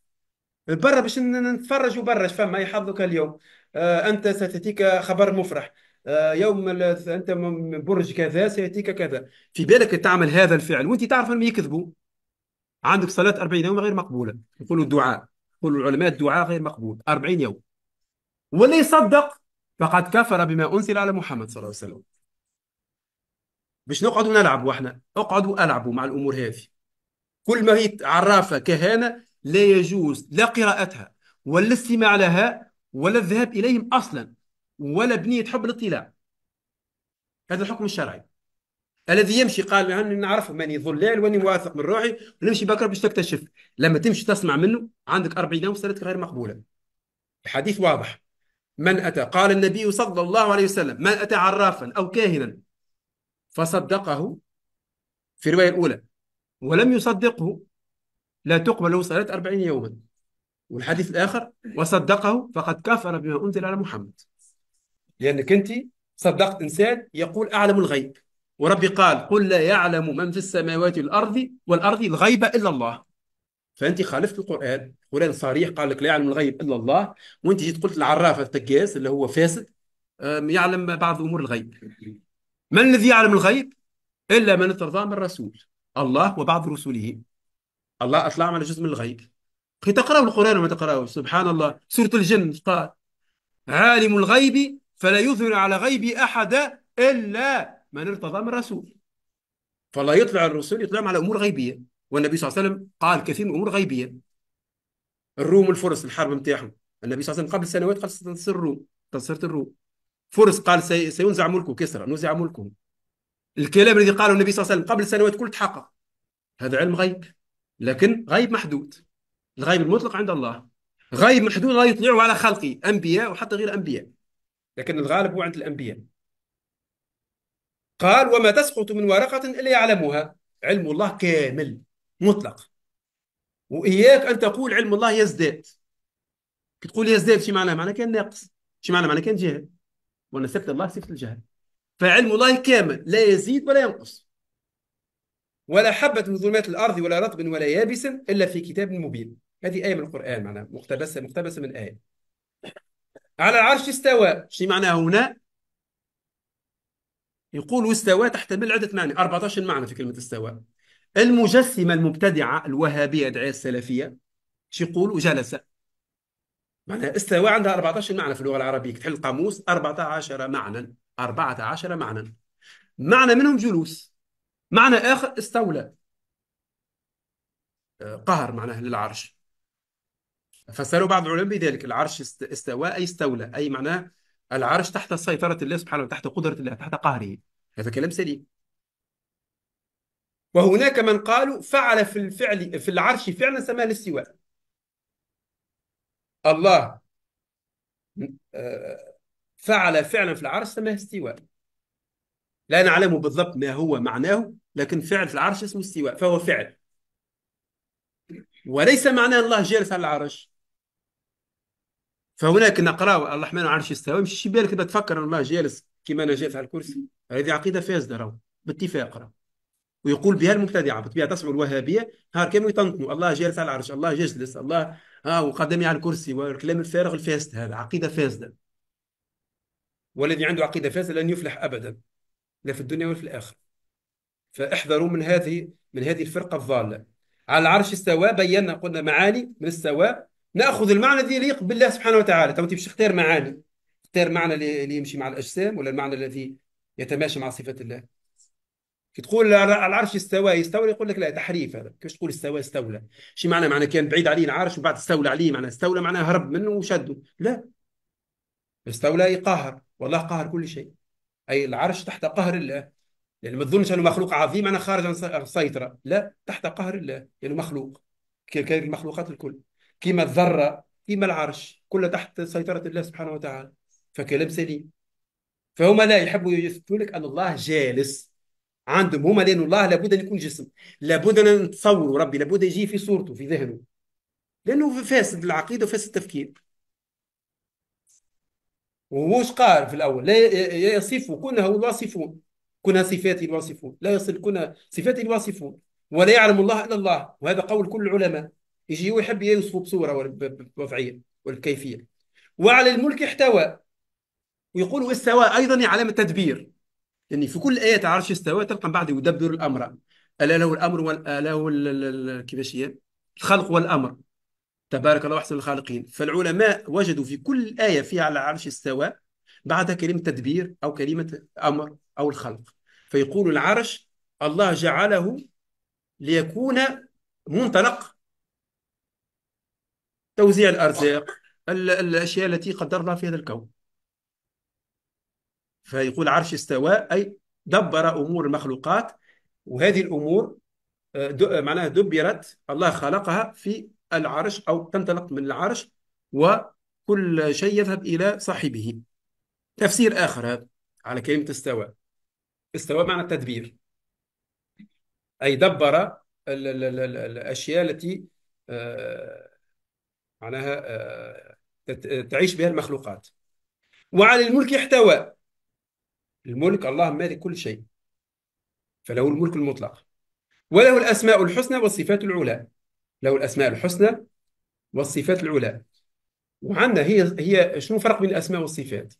برا باش نتفرجوا برا فما يحظك اليوم آه انت ستاتيك خبر مفرح آه يوم انت من برج كذا سياتيك كذا في بالك تعمل هذا الفعل وانت تعرف انهم يكذبوا عندك صلاه 40 يوم غير مقبوله يقولوا الدعاء يقولوا العلماء الدعاء غير مقبول 40 يوم واللي يصدق فقد كفر بما انزل على محمد صلى الله عليه وسلم باش نقعدوا نلعبوا احنا اقعدوا العبوا مع الامور هذه كل ما هي عرافه كهانه لا يجوز لا قراءتها ولا الاستماع لها ولا الذهاب اليهم اصلا ولا بنيه حب الاطلاع هذا الحكم الشرعي الذي يمشي قال انا نعرف ماني ظلال واني واثق من روحي ونمشي بكره باش تكتشف لما تمشي تسمع منه عندك 40 يوم سنتك غير مقبوله الحديث واضح من اتى قال النبي صلى الله عليه وسلم من اتى عرافا او كاهنا فصدقه في الرواية الأولى ولم يصدقه لا تقبل له صلاة أربعين يوما والحديث الآخر وصدقه فقد كفر بما أنزل على محمد لأنك أنت صدقت إنسان يقول أعلم الغيب وربي قال قل لا يعلم من في السماوات والأرض والأرض الغيب إلا الله فأنت خالفت القرآن القرآن صريح قال لك لا يعلم الغيب إلا الله وأنت جيت قلت العرافة التجاس اللي هو فاسد يعلم بعض أمور الغيب ما الذي يعلم الغيب إلا من ارتضى من رسول الله وبعض رسله الله أطلع على جزء من الغيب كي تقرأوا القرآن وما تقرأوا سبحان الله سورة الجن قال عالم الغيب فلا يظهر على غيب أحد إلا من ارتضى من رسول فالله يطلع الرسول يطلعهم على أمور غيبية والنبي صلى الله عليه وسلم قال كثير من أمور غيبية الروم والفرس الحرب نتاعهم النبي صلى الله عليه وسلم قبل سنوات قال ستنتصر الروم تنصرت الروم فرس قال سي... سينزع ملكه كسرى نزع ملكه الكلام الذي قاله النبي صلى الله عليه وسلم قبل سنوات كل تحقق هذا علم غيب لكن غيب محدود الغيب المطلق عند الله غيب محدود لا يطلعه على خلقه انبياء وحتى غير انبياء لكن الغالب هو عند الانبياء قال وما تسقط من ورقه الا يعلمها علم الله كامل مطلق واياك ان تقول علم الله يزداد كي تقول يزداد شي معناه معناه كان ناقص شي معناه معناه كان جاهل وأن سبت الله سكت الجهل فعلم الله كامل لا يزيد ولا ينقص ولا حبة من ظلمات الأرض ولا رطب ولا يابس إلا في كتاب مبين هذه آية من القرآن معناها مقتبسة مقتبسة من آية على العرش استوى شو معناها هنا يقول استوى تحتمل عدة معنى 14 معنى في كلمة استوى المجسمة المبتدعة الوهابية دعاية السلفية شو يقول جلس معناها استوى عندها 14 معنى في اللغة العربية تحل القاموس 14 معنى 14 معنى معنى منهم جلوس معنى آخر استولى آه، قهر معناه للعرش فسروا بعض العلماء بذلك العرش استوى أي استولى أي معناه العرش تحت سيطرة الله سبحانه وتعالى تحت قدرة الله تحت قهره هذا كلام سليم وهناك من قالوا فعل في الفعل في العرش فعلا سماه الاستواء الله آه، فعل فعلا في العرش سماه استواء لا نعلم بالضبط ما هو معناه لكن فعل في العرش اسمه استواء فهو فعل وليس معناه الله جالس على العرش فهناك نقرا الرحمن على العرش استوى مش بالك تفكر الله جالس كما انا جالس على الكرسي هذه عقيده فاسده راهو باتفاق راهو ويقول بها المبتدعه بطبيعه تصعب الوهابيه نهار كامل يطنطنوا الله جالس على العرش الله يجلس الله ها وقدمي يعني على الكرسي والكلام الفارغ الفاسد هذا عقيدة فاسدة والذي عنده عقيدة فاسدة لن يفلح أبدا لا في الدنيا ولا في الآخرة فاحذروا من هذه من هذه الفرقة الضالة على العرش استوى بينا قلنا معاني من استوى ناخذ المعنى الذي يليق بالله سبحانه وتعالى تو انت باش تختار معاني تختار معنى اللي يمشي مع الاجسام ولا المعنى الذي يتماشى مع صفه الله كي تقول العرش استوى استوى يقول لك لا تحريف هذا كيفاش تقول استوى استولى شي معنى معنى كان بعيد عليه العرش وبعد استولى عليه معنى استولى معناه هرب منه وشده لا استولى يقهر والله قهر كل شيء اي العرش تحت قهر الله يعني ما تظنش انه مخلوق عظيم انا خارج عن السيطره لا تحت قهر الله يعني مخلوق كان المخلوقات الكل كما الذره كما العرش كلها تحت سيطره الله سبحانه وتعالى فكلام سليم فهما لا يحبوا يثبتوا لك ان الله جالس عندهم هما لأن الله لابد أن يكون جسم لابد أن نتصوره ربي لابد يجي في صورته في ذهنه لأنه فاسد العقيدة وفاسد التفكير وهوش قال في الأول لا يصف كنا هو الواصفون كنا صفات الواصفون لا يصل كنا صفات الواصفون ولا يعلم الله إلا الله وهذا قول كل العلماء يجي هو يحب يوصفه بصورة وضعية والكيفية وعلى الملك احتوى ويقول استوى أيضا علامة تدبير يعني في كل آية عرش استوى تلقى من بعد يدبر الأمر ألا له الأمر وألا له كيفاش هي الخلق والأمر تبارك الله أحسن الخالقين فالعلماء وجدوا في كل آية فيها على عرش استوى بعدها كلمة تدبير أو كلمة أمر أو الخلق فيقول العرش الله جعله ليكون منطلق توزيع الأرزاق الأشياء التي قدرنا في هذا الكون فيقول عرش استواء أي دبر أمور المخلوقات وهذه الأمور آه، آه، معناها دبرت الله خلقها في العرش أو تنطلق من العرش وكل شيء يذهب إلى صاحبه تفسير آخر هذا على كلمة استوى استوى معنى التدبير أي دبر الأشياء التي آه، معناها تعيش بها المخلوقات وعلى الملك احتوى الملك الله مالك كل شيء فله الملك المطلق وله الأسماء الحسنى والصفات العلى له الأسماء الحسنى والصفات العلى وعندنا هي هي شنو الفرق بين الأسماء والصفات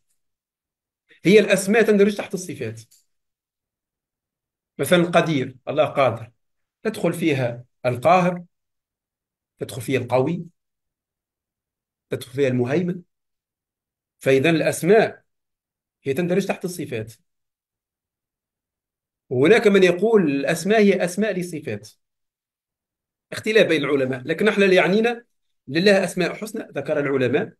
هي الأسماء تندرج تحت الصفات مثلا القدير الله قادر تدخل فيها القاهر تدخل فيها القوي تدخل فيها المهيمن فإذا الأسماء هي تندرج تحت الصفات وهناك من يقول الأسماء هي أسماء لصفات اختلاف بين العلماء لكن نحن اللي يعنينا لله أسماء حسنى ذكر العلماء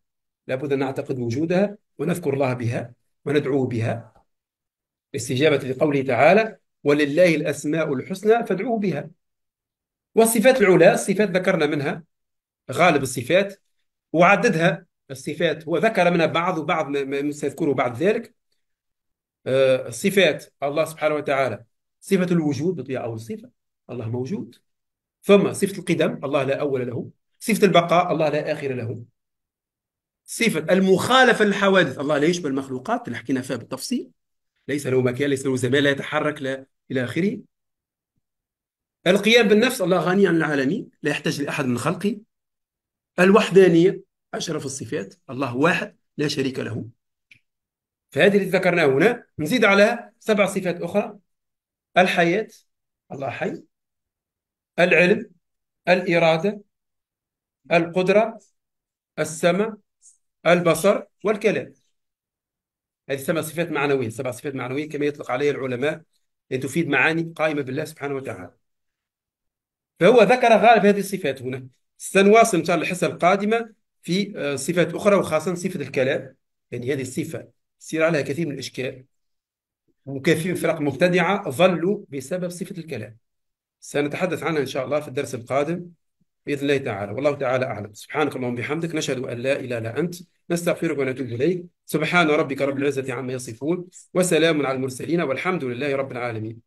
لابد أن نعتقد وجودها ونذكر الله بها وندعو بها استجابة لقوله تعالى ولله الأسماء الحسنى فادعوه بها والصفات العلا الصفات ذكرنا منها غالب الصفات وعددها الصفات وذكر منها بعض وبعض ما سيذكره بعد ذلك الصفات آه، الله سبحانه وتعالى صفة الوجود أول صفة الله موجود ثم صفة القدم الله لا أول له صفة البقاء الله لا آخر له صفة المخالفة للحوادث الله لا يشبه المخلوقات اللي حكينا فيها بالتفصيل ليس له مكان ليس له زمان لا يتحرك لا إلى آخره القيام بالنفس الله غني عن العالمين لا يحتاج لأحد من خلقه الوحدانية أشرف الصفات الله واحد لا شريك له فهذه التي ذكرناها هنا نزيد عليها سبع صفات أخرى الحياة الله حي العلم الإرادة القدرة السمع البصر والكلام هذه سبع صفات معنوية سبع صفات معنوية كما يطلق عليها العلماء لتفيد معاني قائمة بالله سبحانه وتعالى فهو ذكر غالب هذه الصفات هنا سنواصل إن شاء الله الحصة القادمة في آه، صفات أخرى وخاصة صفة الكلام يعني هذه الصفة سير عليها كثير من الإشكال وكثير من فرق مبتدعه ظلوا بسبب صفة الكلام سنتحدث عنها إن شاء الله في الدرس القادم بإذن الله تعالى والله تعالى أعلم سبحانك اللهم وبحمدك نشهد أن لا إله إلا أنت نستغفرك ونتوب إليك سبحان ربك رب العزة عما يصفون وسلام على المرسلين والحمد لله رب العالمين